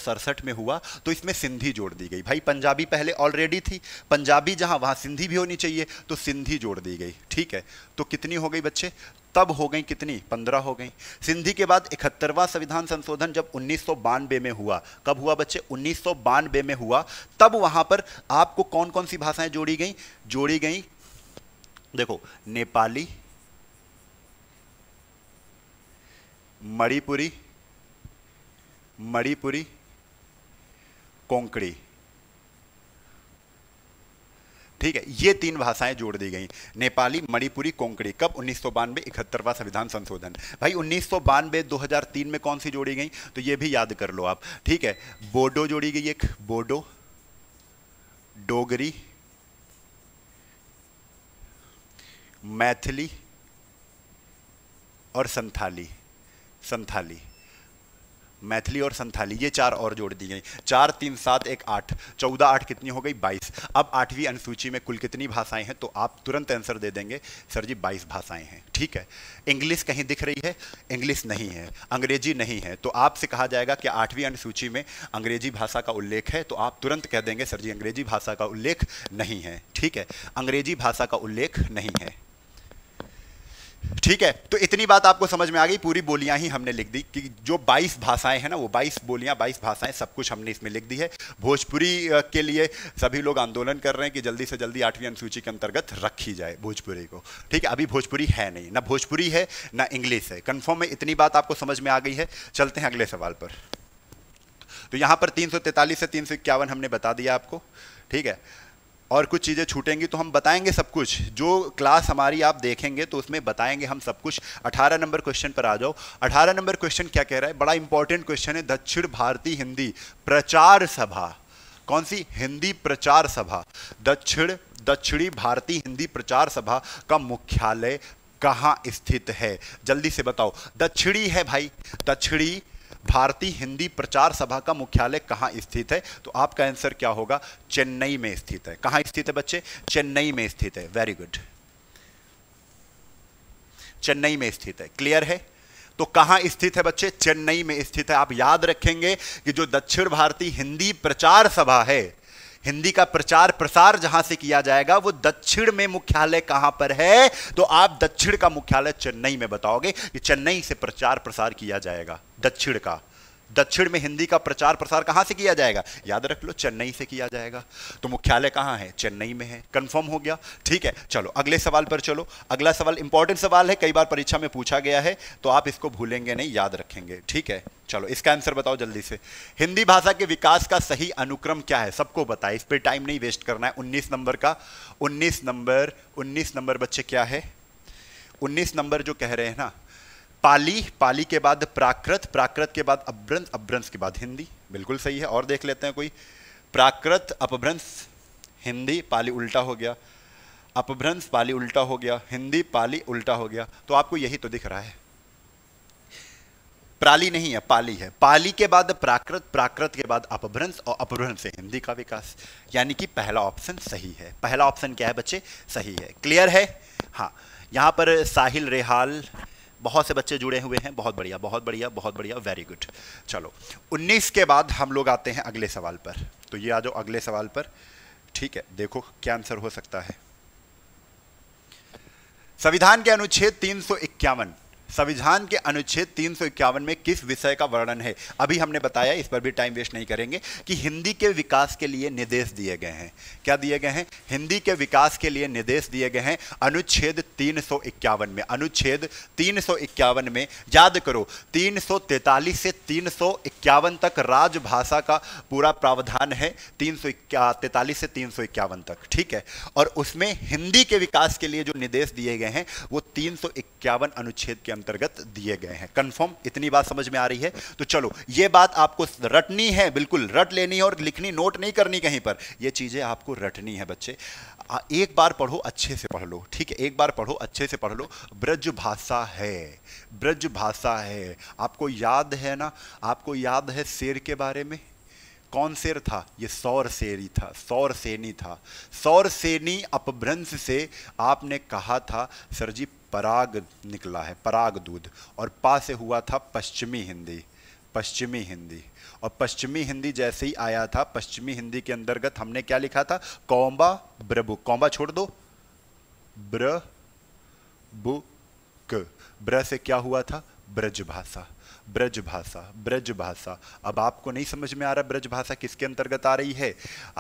A: में हुआ तो इसमें सिंधी जोड़ दी गई भाई पंजाबी पहले ऑलरेडी थी पंजाबी जहां वहां सिंधी भी होनी चाहिए तो सिंधी जोड़ दी गई ठीक है तो कितनी हो गई बच्चे तब हो गई कितनी पंद्रह हो गई सिंधी के बाद इकहत्तरवां संविधान संशोधन जब उन्नीस में हुआ कब हुआ बच्चे उन्नीस में हुआ तब वहां पर आपको कौन कौन सी भाषाएं जोड़ी गई जोड़ी गई देखो नेपाली मणिपुरी मणिपुरी कोंकड़ी ठीक है ये तीन भाषाएं जोड़ दी गई नेपाली मणिपुरी कोंकड़ी कब उन्नीस सौ बानवे इकहत्तरवा संविधान संशोधन भाई उन्नीस सौ बानवे दो हजार तीन में कौन सी जोड़ी गई तो ये भी याद कर लो आप ठीक है बोडो जोड़ी गई एक बोडो डोगरी मैथिली और संथाली संथाली मैथिली और संथाली ये चार और जोड़ दी गई चार तीन सात एक आठ चौदह आठ कितनी हो गई बाईस अब आठवीं अनुसूची में कुल कितनी भाषाएं हैं तो आप तुरंत आंसर दे देंगे सर जी बाईस भाषाएं हैं ठीक है इंग्लिश कहीं दिख रही है इंग्लिश नहीं है अंग्रेजी नहीं है तो आपसे कहा जाएगा कि आठवीं अनुसूची में अंग्रेजी भाषा का उल्लेख है तो आप तुरंत कह देंगे सर जी अंग्रेजी भाषा का उल्लेख नहीं है ठीक है अंग्रेजी भाषा का उल्लेख नहीं है ठीक है तो इतनी बात आपको समझ में आ गई पूरी बोलियां ही हमने लिख दी कि जो 22 भाषाएं हैं ना वो 22 बोलियां 22 भाषाएं सब कुछ हमने इसमें लिख दी है भोजपुरी के लिए सभी लोग आंदोलन कर रहे हैं कि जल्दी से जल्दी आठवीं अनुसूची के अंतर्गत रखी जाए भोजपुरी को ठीक है अभी भोजपुरी है नहीं ना भोजपुरी है ना इंग्लिश है कन्फर्म में इतनी बात आपको समझ में आ गई है चलते हैं अगले सवाल पर तो यहाँ पर तीन से तीन हमने बता दिया आपको ठीक है और कुछ चीज़ें छूटेंगी तो हम बताएंगे सब कुछ जो क्लास हमारी आप देखेंगे तो उसमें बताएंगे हम सब कुछ 18 नंबर क्वेश्चन पर आ जाओ 18 नंबर क्वेश्चन क्या कह रहा है बड़ा इंपॉर्टेंट क्वेश्चन है दक्षिण भारतीय हिंदी प्रचार सभा कौन सी हिंदी प्रचार सभा दक्षिण दक्षिणी भारतीय हिंदी प्रचार सभा का मुख्यालय कहाँ स्थित है जल्दी से बताओ दक्षिणी है भाई दक्षिणी भारतीय हिंदी प्रचार सभा का मुख्यालय कहाँ स्थित है तो आपका आंसर क्या होगा चेन्नई में स्थित है कहाँ स्थित है बच्चे चेन्नई में स्थित है वेरी गुड चेन्नई में स्थित है क्लियर है तो कहां स्थित है बच्चे चेन्नई में स्थित है आप याद रखेंगे कि जो दक्षिण भारतीय हिंदी प्रचार सभा है हिंदी का प्रचार प्रसार जहां से किया जाएगा वो दक्षिण में मुख्यालय कहां पर है तो आप दक्षिण का मुख्यालय चेन्नई में बताओगे कि चेन्नई से प्रचार प्रसार किया जाएगा दक्षिण का दक्षिण में हिंदी का प्रचार प्रसार कहां से किया जाएगा याद रख लो चेन्नई से किया जाएगा तो मुख्यालय कहां है चेन्नई में है कंफर्म हो गया ठीक है चलो अगले सवाल पर चलो अगला सवाल इंपॉर्टेंट सवाल है कई बार परीक्षा में पूछा गया है तो आप इसको भूलेंगे नहीं याद रखेंगे ठीक है चलो इसका आंसर बताओ जल्दी से हिंदी भाषा के विकास का सही अनुक्रम क्या है सबको बताए इस पर टाइम नहीं वेस्ट करना है उन्नीस नंबर का उन्नीस नंबर उन्नीस नंबर बच्चे क्या है उन्नीस नंबर जो कह रहे हैं ना पाली पाली के बाद प्राकृत प्राकृत के बाद अभ्रंश अभ्रंश के बाद हिंदी बिल्कुल सही है और देख लेते हैं कोई प्राकृत अपभ्रंश हिंदी पाली उल्टा हो गया अपभ्रंश पाली उल्टा हो गया हिंदी पाली उल्टा हो गया तो आपको यही तो दिख रहा है प्राली नहीं है पाली है पाली के बाद प्राकृत प्राकृत के बाद अपभ्रंश और अपभ्रंश से हिंदी का विकास यानी कि पहला ऑप्शन सही है पहला ऑप्शन क्या है बच्चे सही है क्लियर है हाँ यहाँ पर साहिल रेहाल बहुत से बच्चे जुड़े हुए हैं बहुत बढ़िया बहुत बढ़िया बहुत बढ़िया वेरी गुड चलो 19 के बाद हम लोग आते हैं अगले सवाल पर तो ये आ जाओ अगले सवाल पर ठीक है देखो क्या आंसर हो सकता है संविधान के अनुच्छेद तीन संविधान के अनुच्छेद तीन में किस विषय का वर्णन है अभी हमने बताया इस पर भी टाइम वेस्ट नहीं करेंगे कि हिंदी के विकास के लिए निर्देश दिए गए हैं क्या दिए गए हैं हिंदी के विकास के लिए निर्देश दिए गए हैं अनुच्छेद तीन में अनुच्छेद तीन में याद करो तीन से तीन तक राजभाषा का पूरा प्रावधान है तीन तैतालीस से तीन तक ठीक है और उसमें हिंदी के विकास के लिए जो निर्देश दिए गए हैं वो तीन अनुच्छेद के अंतर्गत दिए गए हैं कंफर्म इतनी बात समझ में आ रही है तो चलो ये बात आपको रटनी है बिल्कुल रट लेनी है और लिखनी नोट नहीं करनी कहीं पर ये चीज़ें आपको रटनी है बच्चे एक बार पढ़ो अच्छे से पढ़ लो ठीक है एक बार पढ़ो अच्छे से पढ़ लो ब्रज भाषा है ब्रज भाषा है आपको याद है ना आपको याद है शेर के बारे में कौन शेर था ये सौर शेरी था सौर सेनी था सौर सेनी अपभ्रंश से आपने कहा था सर जी पराग निकला है पराग दूध और पा से हुआ था पश्चिमी हिंदी पश्चिमी हिंदी और पश्चिमी हिंदी जैसे ही आया था पश्चिमी हिंदी के अंतर्गत हमने क्या लिखा था कौम्बा ब्रबु कौम्बा छोड़ दो ब्र क ब्र से क्या हुआ था ब्रज भाषा ब्रज भाषा ब्रज भाषा अब आपको नहीं समझ में आ रहा ब्रज भाषा किसके अंतर्गत आ रही है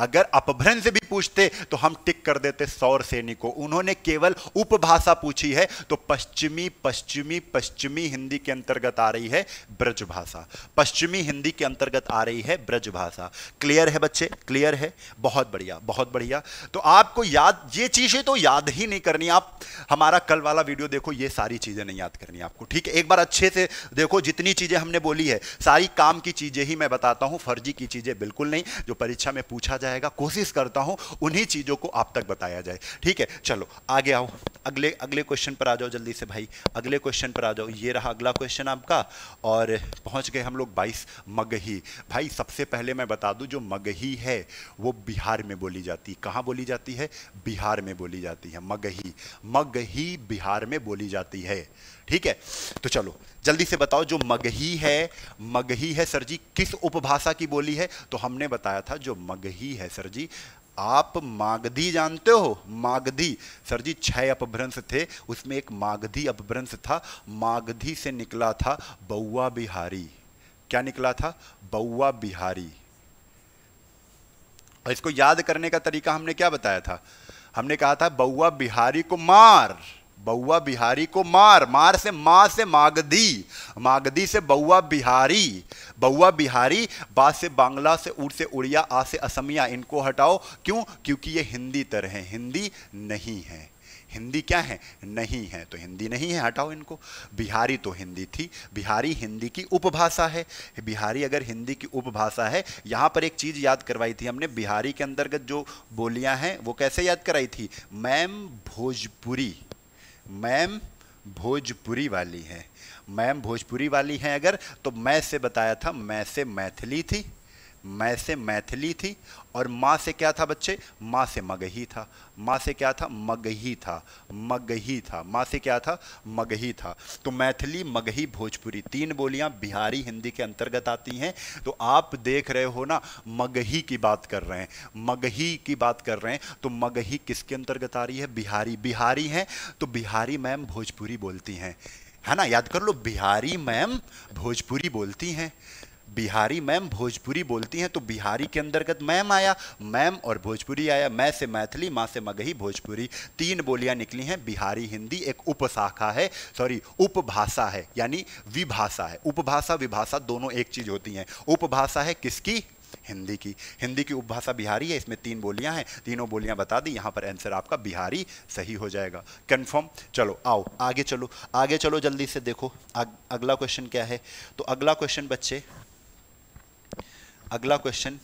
A: अगर अपभ्रंश से भी पूछते तो हम टिक कर देते सौर सैनी को उन्होंने केवल उपभाषा पूछी है तो पश्चिमी पश्चिमी पश्चिमी हिंदी के अंतर्गत आ रही है ब्रज भाषा पश्चिमी हिंदी के अंतर्गत आ रही है ब्रज भाषा क्लियर है बच्चे क्लियर है बहुत बढ़िया बहुत बढ़िया तो आपको याद ये चीजें तो याद ही नहीं करनी आप हमारा कल वाला वीडियो देखो ये सारी चीजें नहीं याद करनी आपको ठीक है एक बार अच्छे से देखो जितनी चीजें हमने बोली है सारी काम की चीजें ही मैं बताता हूं फर्जी की चीजें बिल्कुल नहीं जो परीक्षा में पूछा जाएगा कोशिश करता हूं हो उन्हीं चीज़ों को आप तक बताया जाए ठीक है चलो आगे आओ अगले अगले क्वेश्चन पर आ जाओ जल्दी से भाई अगले क्वेश्चन पर आ जाओ ये रहा अगला क्वेश्चन आपका और पहुंच गए हम लोग 22 मगही भाई सबसे पहले मैं बता दूं जो मगही है वो बिहार में बोली जाती है कहाँ बोली जाती है बिहार में बोली जाती है मगही मगही बिहार में बोली जाती है ठीक है तो चलो जल्दी से बताओ जो मगही है मगही है सर जी किस उपभाषा की बोली है तो हमने बताया था जो मगही है सर जी आप मागधी जानते हो मागधी सर जी छह अपभ्रंश थे उसमें एक मागधी अपभ्रंश था मागधी से निकला था बउआ बिहारी क्या निकला था बउआ बिहारी और इसको याद करने का तरीका हमने क्या बताया था हमने कहा था बउआ बिहारी को मार बउआ बिहारी को मार मार से माँ से मागदी मागदी से बउआ बिहारी बउआ बिहारी बा से बांग्ला से उड़ से उड़िया आ से असमिया इनको हटाओ क्यों क्योंकि ये हिंदी तरह है हिंदी नहीं है हिंदी क्या है नहीं है तो हिंदी नहीं है हटाओ इनको बिहारी तो हिंदी थी बिहारी हिंदी की उपभाषा है बिहारी अगर हिंदी की उपभाषा है यहाँ पर एक चीज़ याद करवाई थी हमने बिहारी के अंतर्गत जो बोलियाँ हैं वो कैसे याद कराई थी मैम भोजपुरी मैम भोजपुरी वाली हैं मैम भोजपुरी वाली हैं अगर तो मैं से बताया था मैं से मैथिली थी मैं से मैथिली थी और माँ से क्या था बच्चे माँ से मगही था माँ से क्या था मगही था मगही था माँ से क्या था मगही था तो मैथिली मगही भोजपुरी तीन बोलियाँ बिहारी हिंदी के अंतर्गत आती हैं तो आप देख रहे हो ना मगही की बात कर रहे हैं मगही की बात कर रहे हैं तो मगही किसके अंतर्गत आ रही है बिहारी बिहारी हैं तो बिहारी मैम भोजपुरी बोलती हैं है ना याद कर लो बिहारी मैम भोजपुरी बोलती हैं बिहारी मैम भोजपुरी बोलती हैं तो बिहारी के अंतर्गत मैम आया मैम और भोजपुरी आया मैं से मैथिली माँ से मगही भोजपुरी तीन बोलियाँ निकली हैं बिहारी हिंदी एक उपशाखा है सॉरी उपभाषा है यानी विभाषा है उपभाषा विभाषा दोनों एक चीज़ होती हैं उपभाषा है किसकी हिंदी की हिंदी की उपभाषा बिहारी है इसमें तीन बोलियां हैं तीनों बोलियां बता दी यहाँ पर आंसर आपका बिहारी सही हो जाएगा कंफर्म चलो आओ आगे चलो आगे चलो जल्दी से देखो अग, अगला क्वेश्चन क्या है तो अगला क्वेश्चन बच्चे अगला क्वेश्चन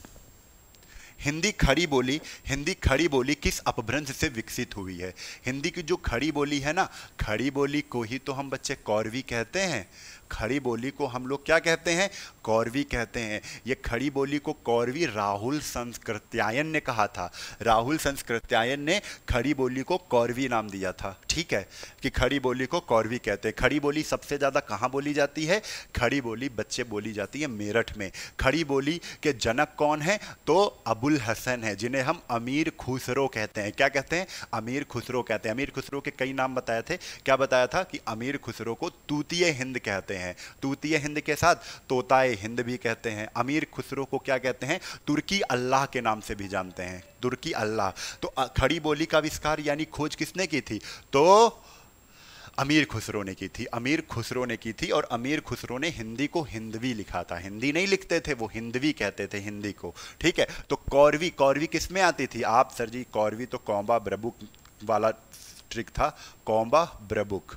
A: हिंदी खड़ी बोली हिंदी खड़ी बोली किस अपभ्रंश से विकसित हुई है हिंदी की जो खड़ी बोली है ना खड़ी बोली को ही तो हम बच्चे कौरवी कहते हैं खड़ी बोली को हम लोग क्या कहते हैं कौरवी कहते हैं ये खड़ी बोली को कौरवी राहुल संस्कृत्यायन ने कहा था राहुल संस्कृत्यायन ने खड़ी बोली को कौरवी नाम दिया था ठीक है कि खड़ी बोली को कौरवी कहते हैं खड़ी बोली सबसे ज़्यादा कहाँ बोली जाती है खड़ी बोली बच्चे बोली जाती है मेरठ में खड़ी बोली के जनक कौन है तो अबुल हसन है जिन्हें हम अमीर खुसरो कहते हैं क्या कहते हैं अमीर खुसरो कहते हैं अमीर खुसरो के कई नाम बताए थे क्या बताया था कि अमीर खुसरो को तूतीय हिंद कहते हैं हैं तूतीय हिंद के साथ तोताए हिंद भी कहते हैं अमीर खुसरो को क्या कहते हैं तुर्की अल्लाह के नाम से भी जानते हैं तुर्की अल्लाह तो खड़ी बोली का आविष्कार यानी खोज किसने की थी तो अमीर खुसरो ने की थी अमीर खुसरो ने की थी और अमीर खुसरो ने हिंदी को हिंदवी लिखा था हिंदी नहीं लिखते थे वो हिंदवी कहते थे हिंदी को ठीक है तो कौरवी कौरवी किस में आती थी आप सर जी कौरवी तो कौम्बा ब्रबुक वाला ट्रिक था कौम्बा ब्रबुक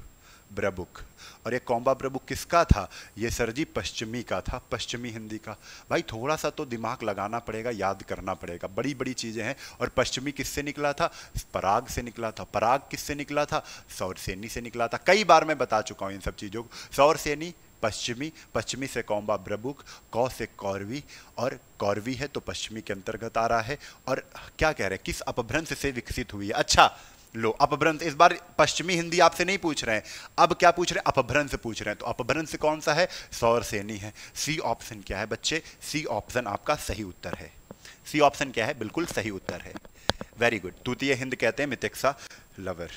A: ब्रबुक और ये कौम्बा प्रभु किसका था ये सर जी पश्चिमी का था पश्चिमी हिंदी का भाई थोड़ा सा तो दिमाग लगाना पड़ेगा याद करना पड़ेगा बड़ी बड़ी चीज़ें हैं और पश्चिमी किससे निकला था पराग से निकला था पराग किससे निकला था सौर सेनी से निकला था कई बार मैं बता चुका हूँ इन सब चीज़ों को सौर सेनी पश्चिमी पश्चिमी से कौम्बा ब्रबुक कौ से कौरवी और कौरवी है तो पश्चिमी के अंतर्गत आ रहा है और क्या कह रहे हैं किस अपभ्रंश से विकसित हुई है अच्छा लो अपभ्रंश इस बार पश्चिमी हिंदी आपसे नहीं पूछ रहे हैं अब क्या पूछ रहे हैं अपभ्रंश पूछ रहे हैं तो अपभ्रंश कौन सा है सौर सेनी है सी ऑप्शन क्या है बच्चे सी ऑप्शन आपका सही उत्तर है सी ऑप्शन क्या है बिल्कुल सही उत्तर है वेरी गुड तूतीय हिंद कहते हैं मितिक्सा लवर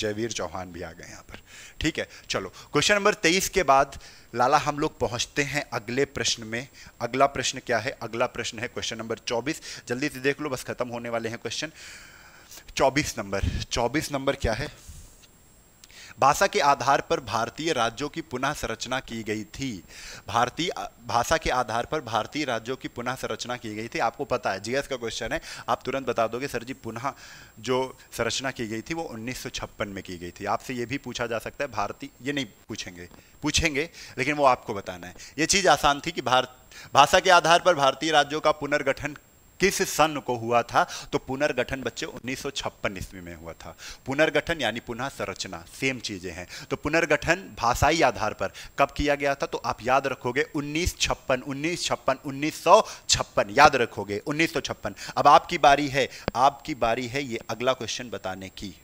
A: जयवीर चौहान भी आ गए यहाँ पर ठीक है चलो क्वेश्चन नंबर तेईस के बाद लाला हम लोग पहुँचते हैं अगले प्रश्न में अगला प्रश्न क्या है अगला प्रश्न है क्वेश्चन नंबर चौबीस जल्दी से देख लो बस खत्म होने वाले हैं क्वेश्चन चौबीस नंबर चौबीस नंबर क्या है भाषा के आधार पर भारतीय राज्यों की पुनः संरचना की गई थी भारतीय भाषा के आधार पर भारतीय राज्यों की पुनः संरचना की गई थी आपको पता है जीएस का क्वेश्चन है आप तुरंत बता दोगे सर जी पुनः जो संरचना की गई थी वो 1956 में की गई थी आपसे ये भी पूछा जा सकता है भारतीय ये नहीं पूछेंगे पूछेंगे लेकिन वो आपको बताना है ये चीज़ आसान थी कि भारत भाषा के आधार पर भारतीय राज्यों का पुनर्गठन किस सन को हुआ था तो पुनर्गठन बच्चे उन्नीस ईस्वी में हुआ था पुनर्गठन यानी पुनः संरचना सेम चीजें हैं तो पुनर्गठन भाषाई आधार पर कब किया गया था तो आप याद रखोगे उन्नीस छप्पन उन्नीस छप्पन उन्नीस सौ छप्पन याद रखोगे उन्नीस सौ छप्पन अब आपकी बारी है आपकी बारी है ये अगला क्वेश्चन बताने की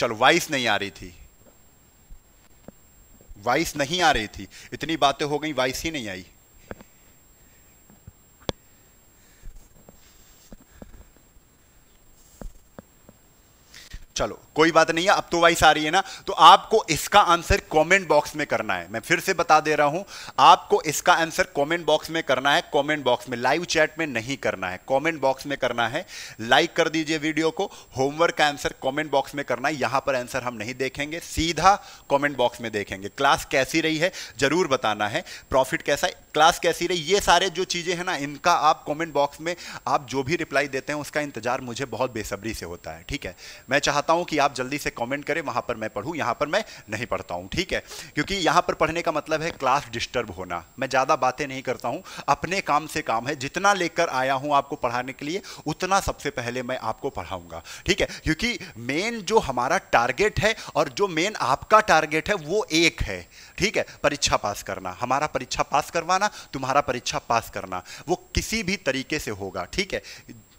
A: चलो वाइस नहीं आ रही थी वाइस नहीं आ रही थी इतनी बातें हो गई वाइस ही नहीं आई चलो कोई बात नहीं है अब तो वाइस आ रही है ना तो आपको इसका आंसर कमेंट बॉक्स में करना है मैं फिर से बता दे रहा हूं आपको इसका आंसर कमेंट बॉक्स में करना है कमेंट बॉक्स में लाइव चैट में नहीं करना है कमेंट बॉक्स में करना है लाइक कर दीजिए वीडियो को होमवर्क का आंसर कॉमेंट बॉक्स में करना है यहां पर आंसर हम नहीं देखेंगे सीधा कॉमेंट बॉक्स में देखेंगे क्लास कैसी रही है जरूर बताना है प्रॉफिट कैसा है क्लास कैसी रही ये सारे जो चीजें हैं ना इनका आप कॉमेंट बॉक्स में आप जो भी रिप्लाई देते हैं उसका इंतजार मुझे बहुत बेसब्री से होता है ठीक है मैं चाहता चाहता हूं कि आप जल्दी से कमेंट करें वहां पर मैं पढ़ूं यहां पर मैं नहीं पढ़ता हूं ठीक है क्योंकि यहां पर पढ़ने का मतलब है क्लास डिस्टर्ब होना मैं ज़्यादा बातें नहीं करता हूं अपने काम से काम है जितना लेकर आया हूं आपको पढ़ाने के लिए उतना सबसे पहले मैं आपको पढ़ाऊंगा ठीक है क्योंकि मेन जो हमारा टारगेट है और जो मेन आपका टारगेट है वो एक है ठीक है परीक्षा पास करना हमारा परीक्षा पास करवाना तुम्हारा परीक्षा पास करना वो किसी भी तरीके से होगा ठीक है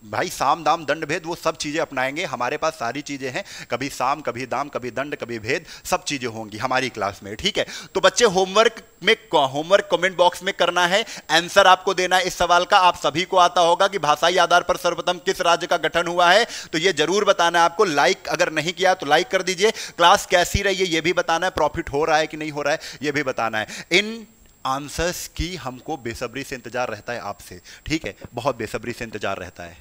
A: भाई साम दाम दंड भेद वो सब चीज़ें अपनाएंगे हमारे पास सारी चीज़ें हैं कभी साम कभी दाम कभी दंड कभी भेद सब चीज़ें होंगी हमारी क्लास में ठीक है तो बच्चे होमवर्क में होमवर्क कमेंट बॉक्स में करना है आंसर आपको देना है इस सवाल का आप सभी को आता होगा कि भाषाई आधार पर सर्वप्रथम किस राज्य का गठन हुआ है तो ये जरूर बताना है आपको लाइक अगर नहीं किया तो लाइक कर दीजिए क्लास कैसी रही है ये भी बताना है प्रॉफिट हो रहा है कि नहीं हो रहा है ये भी बताना है इन आंसर्स की हमको बेसब्री से इंतजार रहता है आपसे ठीक है बहुत बेसब्री से इंतजार रहता है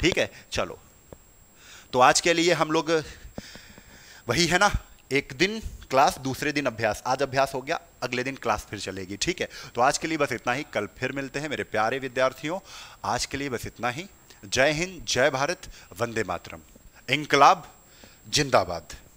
A: ठीक है चलो तो आज के लिए हम लोग वही है ना एक दिन क्लास दूसरे दिन अभ्यास आज अभ्यास हो गया अगले दिन क्लास फिर चलेगी ठीक है तो आज के लिए बस इतना ही कल फिर मिलते हैं मेरे प्यारे विद्यार्थियों आज के लिए बस इतना ही जय हिंद जय भारत वंदे मातरम इनकलाब जिंदाबाद